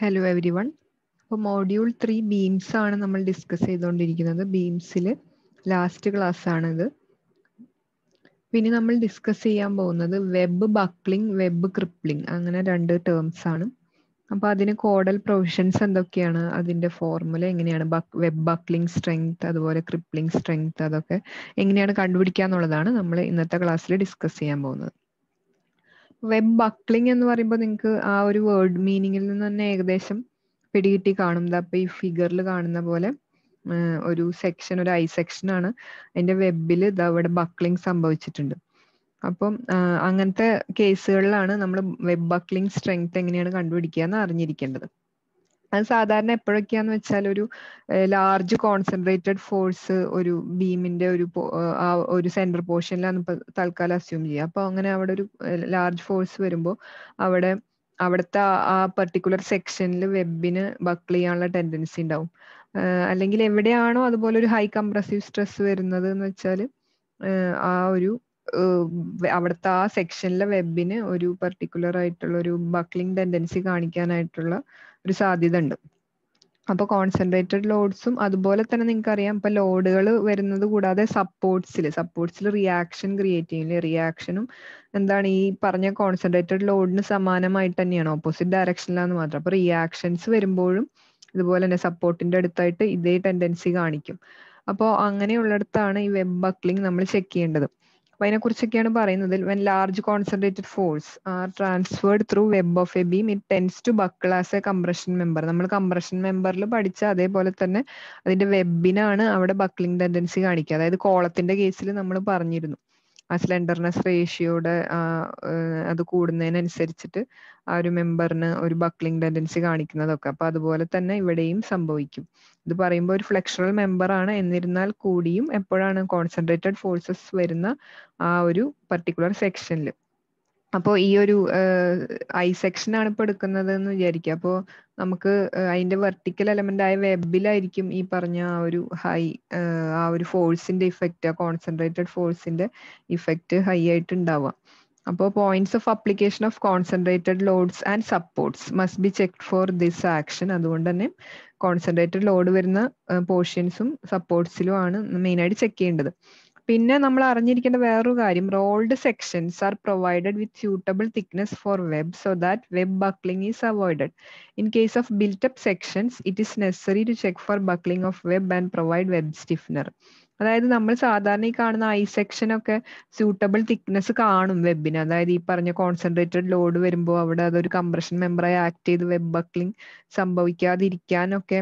hello everyone അപ്പോൾ module three beams ആണ് നമ്മൾ ഡിസ്കസ് ചെയ്തുകൊണ്ടിരിക്കുന്നത് ബീംസിൽ ലാസ്റ്റ് ക്ലാസ് ആണിത് പിന്നെ നമ്മൾ ഡിസ്കസ് ചെയ്യാൻ പോകുന്നത് വെബ് ബക്ലിംഗ് വെബ് ക്രിപ്ലിംഗ് അങ്ങനെ രണ്ട് ടേംസ് ആണ് അപ്പോൾ അതിന് കോഡൽ പ്രൊവിഷൻസ് എന്തൊക്കെയാണ് അതിൻ്റെ ഫോർമുല എങ്ങനെയാണ് വെബ് ബക്ലിംഗ് സ്ട്രെങ്ത് അതുപോലെ ക്രിപ്ലിംഗ് സ്ട്രെങ്ത് അതൊക്കെ എങ്ങനെയാണ് കണ്ടുപിടിക്കുക എന്നുള്ളതാണ് നമ്മൾ ഇന്നത്തെ ക്ലാസ്സിൽ ഡിസ്കസ് ചെയ്യാൻ പോകുന്നത് വെബ് ബക്ലിംഗ് എന്ന് പറയുമ്പോൾ നിങ്ങൾക്ക് ആ ഒരു വേർഡ് മീനിങ്ങിൽ നിന്ന് തന്നെ ഏകദേശം പിടികിട്ടി കാണും അപ്പൊ ഈ ഫിഗറിൽ കാണുന്ന പോലെ ഒരു സെക്ഷൻ ഒരു ഐ സെക്ഷൻ ആണ് അതിന്റെ വെബിൽ അവിടെ ബക്ലിംഗ് സംഭവിച്ചിട്ടുണ്ട് അപ്പം അങ്ങനത്തെ കേസുകളിലാണ് നമ്മൾ വെബ് ബക്ലിംഗ് സ്ട്രെങ്ത് എങ്ങനെയാണ് കണ്ടുപിടിക്കുക എന്ന് അറിഞ്ഞിരിക്കേണ്ടത് അത് സാധാരണ എപ്പോഴൊക്കെയാന്ന് വെച്ചാൽ ഒരു ലാർജ് കോൺസെൻട്രേറ്റഡ് ഫോഴ്സ് ഒരു ബീമിന്റെ ഒരു ആ ഒരു സെന്റർ പോർഷനിലാണ് ഇപ്പൊ തൽക്കാലം അസ്യൂം ചെയ്യുക അപ്പൊ അങ്ങനെ അവിടെ ഒരു ലാർജ് ഫോഴ്സ് വരുമ്പോൾ അവിടെ അവിടുത്തെ ആ പെർട്ടിക്കുലർ സെക്ഷനിൽ വെബിന് ബക്കിൾ ചെയ്യാനുള്ള ടെൻഡൻസി ഉണ്ടാവും അല്ലെങ്കിൽ എവിടെയാണോ അതുപോലെ ഒരു ഹൈ കംപ്രസീവ് സ്ട്രെസ് വരുന്നത് എന്ന് വെച്ചാൽ ആ ഒരു അവിടുത്തെ ആ സെക്ഷനിലെ വെബിന് ഒരു പെർട്ടിക്കുലർ ആയിട്ടുള്ള ഒരു ബക്ലിംഗ് ടെൻഡൻസി കാണിക്കാനായിട്ടുള്ള ഒരു സാധ്യത ഉണ്ട് അപ്പോൾ കോൺസെൻട്രേറ്റഡ് ലോഡ്സും അതുപോലെ തന്നെ നിങ്ങൾക്ക് അറിയാം ഇപ്പൊ ലോഡുകൾ വരുന്നത് കൂടാതെ സപ്പോർട്സിൽ സപ്പോർട്സിൽ റിയാക്ഷൻ ക്രിയേറ്റ് ചെയ്യില്ലേ റിയാക്ഷനും എന്താണ് ഈ പറഞ്ഞ കോൺസെൻട്രേറ്റഡ് ലോഡിന് സമാനമായിട്ട് തന്നെയാണ് ഓപ്പോസിറ്റ് ഡയറക്ഷനിലാന്ന് മാത്രം അപ്പൊ റിയാക്ഷൻസ് വരുമ്പോഴും ഇതുപോലെ തന്നെ സപ്പോർട്ടിന്റെ അടുത്തായിട്ട് ഇതേ ടെൻഡൻസി കാണിക്കും അപ്പോൾ അങ്ങനെയുള്ളിടത്താണ് ഈ വെബ് ബക്ലിംഗ് നമ്മൾ ചെക്ക് ചെയ്യേണ്ടത് അപ്പൊ അതിനെക്കുറിച്ചൊക്കെയാണ് പറയുന്നത് when large concentrated force are transferred through web of a beam it tends to buckle as a compression member നമ്മൾ കംപ്രഷൻ മെമ്പറിൽ പഠിച്ച അതേപോലെ തന്നെ അതിന്റെ വെബിനാണ് അവിടെ ബക്ലിംഗ് ടെൻഡൻസി കാണിക്കുക അതായത് കോളത്തിന്റെ കേസിൽ നമ്മൾ പറഞ്ഞിരുന്നു ആ സ്ലെൻഡർനെസ് റേഷ്യോയുടെ അത് കൂടുന്നതിനനുസരിച്ചിട്ട് ആ ഒരു മെമ്പറിന് ഒരു ബക്ലിംഗ് ടെൻഡൻസി കാണിക്കുന്നതൊക്കെ അപ്പോൾ അതുപോലെ തന്നെ ഇവിടെയും സംഭവിക്കും ഇത് പറയുമ്പോൾ ഒരു ഫ്ലെക്ഷറൽ ആണ് എന്നിരുന്നാൽ കൂടിയും എപ്പോഴാണ് കോൺസെൻട്രേറ്റഡ് ഫോഴ്സസ് വരുന്ന ആ ഒരു പർട്ടിക്കുലർ സെക്ഷനിൽ അപ്പോ ഈ ഒരു ഐ സെക്ഷൻ ആണ് ഇപ്പൊ എടുക്കുന്നത് എന്ന് വിചാരിക്കുക അപ്പോൾ നമുക്ക് അതിന്റെ വെർട്ടിക്കൽ എലമെന്റ് ആയ വെബിലായിരിക്കും ഈ പറഞ്ഞ ആ ഒരു ഹൈ ആ ഒരു ഫോഴ്സിന്റെ ഇഫക്റ്റ് കോൺസെൻട്രേറ്റഡ് ഫോഴ്സിന്റെ ഇഫക്റ്റ് ഹൈ ആയിട്ട് ഉണ്ടാവുക അപ്പോൾ points of application of concentrated loads and supports must be check for this action അതുകൊണ്ട് തന്നെ കോൺസെൻട്രേറ്റഡ് ലോഡ് വരുന്ന പോർഷൻസും സപ്പോർട്ട്സിലും ആണ് മെയിനായിട്ട് ചെക്ക് ചെയ്യേണ്ടത് പിന്നെ നമ്മൾ അറിഞ്ഞിരിക്കേണ്ട വേറൊരു കാര്യം rolled sections are provided with suitable thickness for web so that web buckling is avoided in case of up sections it is necessary to check for buckling of web and provide web stiffener അതായത് നമ്മൾ സാധാരണ ഈ കാണുന്ന I section ഒക്കെ suitable thickness കാണും വെബിന് അതായത് ഈ പറഞ്ഞ കോൺസെൻട്രേറ്റഡ് ലോഡ് വരുമ്പോൾ അവിടെ അതൊരു കംപ്രഷൻ മെമ്പറായി ആക്ട് ചെയ്ത് വെബ് ബക്ലിംഗ് സംഭവിക്കാതിരിക്കാനൊക്കെ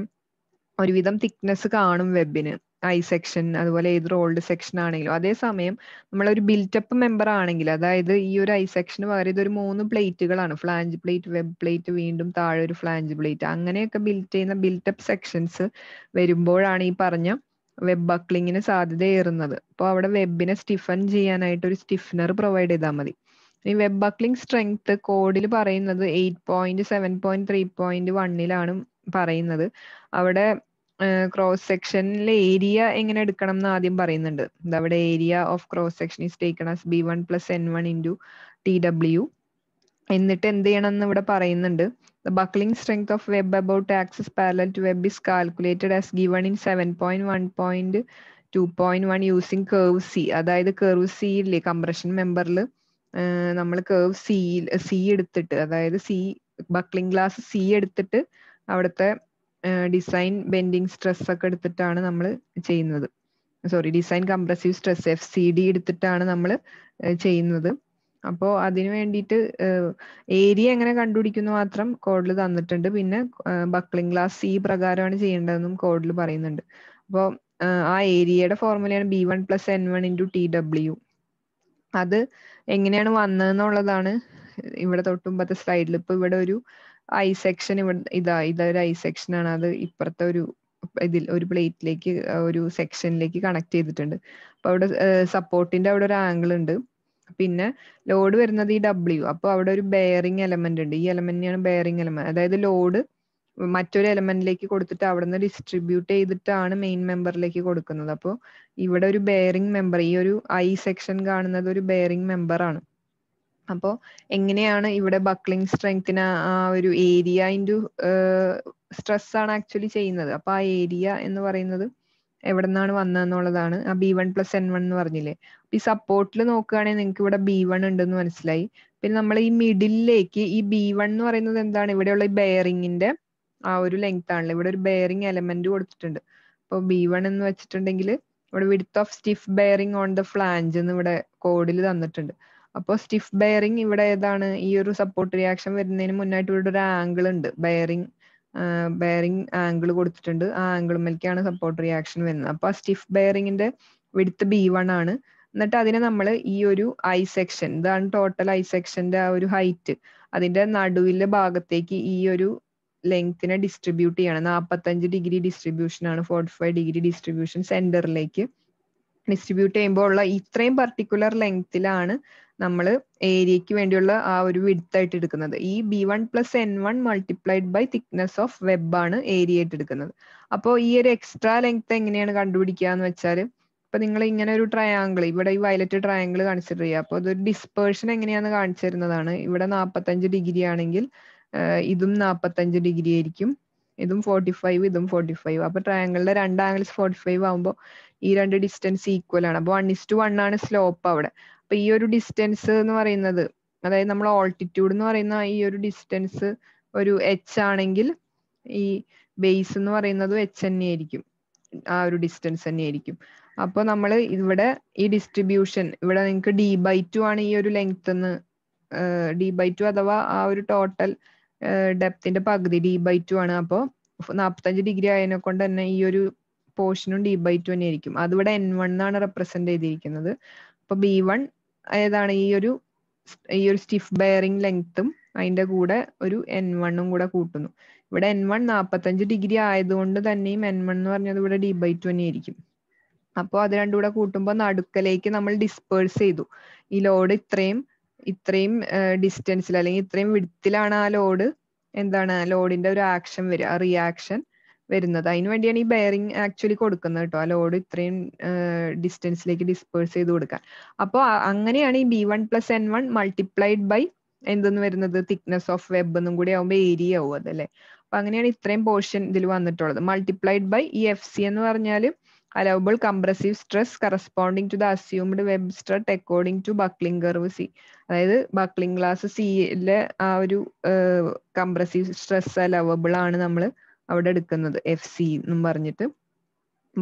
ഒരുവിധം തിക്നെസ് കാണും വെബിന് ഐ സെക്ഷൻ അതുപോലെ ഏത് റോൾഡ് സെക്ഷൻ ആണെങ്കിലും അതേസമയം നമ്മളൊരു ബിൽറ്റപ്പ് മെമ്പർ ആണെങ്കിൽ അതായത് ഈ ഒരു ഐ സെക്ഷന് പകരം ഇതൊരു മൂന്ന് പ്ലേറ്റുകളാണ് ഫ്ലാഞ്ച് പ്ലേറ്റ് വെബ് പ്ലേറ്റ് വീണ്ടും താഴെ ഒരു ഫ്ലാഞ്ച് പ്ലേറ്റ് അങ്ങനെയൊക്കെ ബിൽറ്റ് ചെയ്യുന്ന ബിൽറ്റപ്പ് സെക്ഷൻസ് വരുമ്പോഴാണ് ഈ പറഞ്ഞ വെബ് ബക്ലിങ്ങിന് ഏറുന്നത് അപ്പോൾ അവിടെ വെബിനെ സ്റ്റിഫൻ ചെയ്യാനായിട്ട് ഒരു സ്റ്റിഫ്നർ പ്രൊവൈഡ് ചെയ്താൽ മതി ഈ വെബ് ബക്ലിംഗ് സ്ട്രെങ്ത് കോഡിൽ പറയുന്നത് eight point seven point three point വണ്ണിലാണ് പറയുന്നത് അവിടെ ക്രോസ് സെക്ഷനിലെ ഏരിയ എങ്ങനെ എടുക്കണം എന്ന് ആദ്യം പറയുന്നുണ്ട് അവിടെ area of cross section is taken as B one plus N one into T W എന്നിട്ട് എന്ത് ചെയ്യണം എന്ന് ഇവിടെ പറയുന്നുണ്ട് the buckling strength of web about axis parallel to web is calculated as given in seven point one point two point one using curve C അതായത് curve C ഇല്ലേ compression മെമ്പറിൽ നമ്മൾ കേർവ് സി സി എടുത്തിട്ട് അതായത് C buckling glass C എടുത്തിട്ട് അവിടുത്തെ design bending stress ഒക്കെ എടുത്തിട്ടാണ് നമ്മൾ ചെയ്യുന്നത് sorry design compressive stress F C D എടുത്തിട്ടാണ് നമ്മൾ ചെയ്യുന്നത് അപ്പോൾ അതിനു വേണ്ടിയിട്ട് ഏരിയ എങ്ങനെ കണ്ടുപിടിക്കുന്നു മാത്രം കോഡിൽ തന്നിട്ടുണ്ട് പിന്നെ ബക്ലിംഗ് ക്ലാസ് സി പ്രകാരമാണ് ചെയ്യേണ്ടതെന്നും കോഡിൽ പറയുന്നുണ്ട് അപ്പോൾ ആ ഏരിയയുടെ ഫോർമുലയാണ് B one plus N one into T W അത് എങ്ങനെയാണ് വന്നതെന്നുള്ളതാണ് ഇവിടെ തൊട്ടുമ്പത്തെ സ്ലൈഡിൽ ഇപ്പോൾ ഇവിടെ ഒരു ഐ സെക്ഷൻ ഇവിടെ ഇതാ ഇതൊരു ഐ സെക്ഷൻ ആണ് അത് ഇപ്പുറത്തെ ഒരു ഇതിൽ ഒരു പ്ലേറ്റിലേക്ക് ഒരു സെക്ഷനിലേക്ക് കണക്ട് ചെയ്തിട്ടുണ്ട് അപ്പൊ അവിടെ സപ്പോർട്ടിന്റെ അവിടെ ഒരു ആംഗിൾ ഉണ്ട് പിന്നെ ലോഡ് വരുന്നത് ഈ ഡബ്ല്യു അപ്പോൾ അവിടെ ഒരു ബെയറിങ് എലമെന്റ് ഉണ്ട് ഈ എലമെന്റിനെയാണ് ബെയറിങ് എലമെന്റ് അതായത് ലോഡ് മറ്റൊരു എലമെന്റിലേക്ക് കൊടുത്തിട്ട് അവിടെ നിന്ന് ഡിസ്ട്രിബ്യൂട്ട് ചെയ്തിട്ടാണ് മെയിൻ മെമ്പറിലേക്ക് കൊടുക്കുന്നത് അപ്പോൾ ഇവിടെ ഒരു ബെയറിങ് മെമ്പർ ഈ ഒരു ഐ സെക്ഷൻ കാണുന്നത് ഒരു ബെയറിങ് മെമ്പർ ആണ് അപ്പോൾ എങ്ങനെയാണ് ഇവിടെ ബക്ലിംഗ് സ്ട്രെങ്തിന് ആ ഒരു ഏരിയ ഇൻറ്റു സ്ട്രെസ് ആണ് ആക്ച്വലി ചെയ്യുന്നത് അപ്പൊ ആ ഏരിയ എന്ന് പറയുന്നത് എവിടെ നിന്നാണ് വന്നതെന്നുള്ളതാണ് ആ B one plus N one എന്ന് പറഞ്ഞില്ലേ ഈ സപ്പോർട്ടിൽ നോക്കുകയാണെങ്കിൽ നിങ്ങൾക്ക് ഇവിടെ ബി വൺ ഉണ്ടെന്ന് മനസ്സിലായി പിന്നെ നമ്മൾ ഈ മിഡിലേക്ക് ഈ ബി വൺ എന്ന് പറയുന്നത് എന്താണ് ഇവിടെയുള്ള ഈ ബെയറിങ്ങിന്റെ ആ ഒരു ലെങ്ത് ആണല്ലോ ഇവിടെ ഒരു ബെയറിങ് എലമെന്റ് കൊടുത്തിട്ടുണ്ട് അപ്പോൾ ബി വൺ എന്ന് വെച്ചിട്ടുണ്ടെങ്കിൽ ഇവിടെ width of stiff bearing on the flange എന്ന് ഇവിടെ കോഡിൽ തന്നിട്ടുണ്ട് അപ്പോൾ സ്റ്റിഫ് ബെയറിംഗ് ഇവിടെ ഏതാണ് ഈ ഒരു സപ്പോർട്ട് റിയാക്ഷൻ വരുന്നതിന് മുന്നായിട്ട് ഇവിടെ ഒരു ആംഗിൾ ഉണ്ട് ബെയറിംഗ് ബെയറിംഗ് ആംഗിൾ കൊടുത്തിട്ടുണ്ട് ആ ആംഗിൾ മേലേക്കാണ് സപ്പോർട്ട് റിയാക്ഷൻ വരുന്നത് അപ്പോൾ ആ സ്റ്റിഫ് ബെയറിംഗിന്റെ വിടുത്ത് ബി വൺ ആണ് എന്നിട്ട് അതിനെ നമ്മൾ ഈ ഒരു ഐ സെക്ഷൻ ഇതാണ് ടോട്ടൽ ഐ സെക്ഷന്റെ ആ ഒരു ഹൈറ്റ് അതിന്റെ നടുവിലെ ഭാഗത്തേക്ക് ഈ ഒരു ലെങ്ത്തിനെ ഡിസ്ട്രിബ്യൂട്ട് ചെയ്യണം നാൽപ്പത്തഞ്ച് ഡിഗ്രി ഡിസ്ട്രിബ്യൂഷൻ ആണ് ഫോർട്ടി ഫൈവ് ഡിഗ്രി ഡിസ്ട്രിബ്യൂഷൻ സെന്ററിലേക്ക് ഡിസ്ട്രിബ്യൂട്ട് ചെയ്യുമ്പോൾ ഉള്ള ഇത്രയും പർട്ടിക്കുലർ ലെങ്ത്തിലാണ് നമ്മൾ ഏരിയയ്ക്ക് വേണ്ടിയുള്ള ആ ഒരു വിടുത്തായിട്ട് എടുക്കുന്നത് ഈ B one plus N one multiplied by thickness of web ആണ് ഏരിയ ആയിട്ട് എടുക്കുന്നത് അപ്പോൾ ഈ ഒരു എക്സ്ട്രാ ലെങ്ത് എങ്ങനെയാണ് കണ്ടുപിടിക്കുക എന്ന് വെച്ചാൽ ഇപ്പൊ നിങ്ങൾ ഇങ്ങനെ ഒരു ട്രയാങ്കിൾ ഇവിടെ ഈ വയലറ്റ് ട്രയാങ്കിൾ കൺസിഡർ ചെയ്യുക അപ്പോൾ അതൊരു ഡിസ്പേഴ്ഷൻ എങ്ങനെയാണ് കാണിച്ചിരുന്നതാണ് ഇവിടെ നാൽപ്പത്തഞ്ച് ഡിഗ്രി ആണെങ്കിൽ ഇതും നാൽപ്പത്തഞ്ച് ഡിഗ്രി ആയിരിക്കും ഇതും ഫോർട്ടി ഫൈവ് ഇതും ഫോർട്ടി ഫൈവ് അപ്പൊ ട്രയാങ്കിളിന്റെ രണ്ട് ആംഗിൾസ് ഫോർട്ടി ഫൈവ് ആകുമ്പോൾ ഈ രണ്ട് ഡിസ്റ്റൻസ് ഈക്വൽ ആണ് അപ്പോൾ വൺ ഇസ് ടു വൺ ആണ് സ്ലോപ്പ് അവിടെ അപ്പൊ ഈ ഒരു ഡിസ്റ്റൻസ് എന്ന് പറയുന്നത് അതായത് നമ്മൾ ഓൾട്ടിറ്റ്യൂഡ് എന്ന് പറയുന്ന ഈ ഒരു ഡിസ്റ്റൻസ് ഒരു എച്ച് ആണെങ്കിൽ ഈ ബേസ് എന്ന് പറയുന്നത് എച്ച് തന്നെ ആയിരിക്കും ആ ഒരു ഡിസ്റ്റൻസ് തന്നെ ആയിരിക്കും അപ്പൊ നമ്മൾ ഇവിടെ ഈ ഡിസ്ട്രിബ്യൂഷൻ ഇവിടെ നിങ്ങൾക്ക് ഡി ബൈ ടു ആണ് ഈ ഒരു ലെങ്ത് എന്ന് ഡി ബൈ ടു അഥവാ ആ ഒരു ടോട്ടൽ ഡെപ്തിന്റെ പകുതി ഡി ബൈ ടു ആണ് അപ്പോൾ നാപ്പത്തഞ്ച് ഡിഗ്രി ആയതിനെ കൊണ്ട് തന്നെ ഈ ഒരു പോർഷനും ഡി ബൈ ടു തന്നെ ആയിരിക്കും അതിവിടെ എൻ വൺ എന്നാണ് റെപ്രസെന്റ് ചെയ്തിരിക്കുന്നത് അപ്പൊ ബി വൺ ഏതാണ് ഈ ഒരു ഈ ഒരു സ്റ്റിഫ് ബെയറിംഗ് ലെങ്ത്തും അതിന്റെ കൂടെ ഒരു എൻ വണ്ണും കൂടെ കൂട്ടുന്നു ഇവിടെ എൻ വൺ നാൽപ്പത്തഞ്ച് ഡിഗ്രി ആയതുകൊണ്ട് തന്നെയും എൻ വൺ എന്ന് പറഞ്ഞത് ഇവിടെ ഡി ബൈ ടു ആയിരിക്കും അപ്പോൾ അത് രണ്ടും കൂടെ കൂട്ടുമ്പോൾ നടുക്കലേക്ക് നമ്മൾ ഡിസ്പേഴ്സ് ചെയ്തു ഈ ലോഡ് ഇത്രയും ഇത്രയും ഡിസ്റ്റൻസിൽ അല്ലെങ്കിൽ ഇത്രയും വിടത്തിലാണ് ആ ലോഡ് എന്താണ് ലോഡിന്റെ ഒരു ആക്ഷൻ വരിക റിയാക്ഷൻ വരുന്നത് അതിന് വേണ്ടിയാണ് ഈ ബെയറിങ് ആക്ച്വലി കൊടുക്കുന്നത് കേട്ടോ ആ ലോഡ് ഇത്രയും ഡിസ്റ്റൻസിലേക്ക് ഡിസ്പേഴ്സ് ചെയ്ത് കൊടുക്കാൻ അപ്പോൾ അങ്ങനെയാണ് ഈ B one plus N one multiplied by എന്തെന്ന് വരുന്നത് തിക്നെസ് ഓഫ് വെബ് എന്നും കൂടി ആവുമ്പോൾ ഏരിയ ആവും അതല്ലേ അപ്പൊ അങ്ങനെയാണ് ഇത്രയും പോർഷൻ ഇതിൽ വന്നിട്ടുള്ളത് മൾട്ടിപ്ലൈഡ് ബൈ ഈ എഫ് സി എന്ന് പറഞ്ഞാൽ allowable compressive stress corresponding to the assumed web strut according to buckling curve C അതായത് ബക്ലിംഗ് ക്ലാസ് സിയിലെ ആ ഒരു കംപ്രസീവ് സ്ട്രെസ് അലവബിൾ ആണ് നമ്മൾ അവിടെ എടുക്കുന്നത് എഫ് സി എന്നും പറഞ്ഞിട്ട്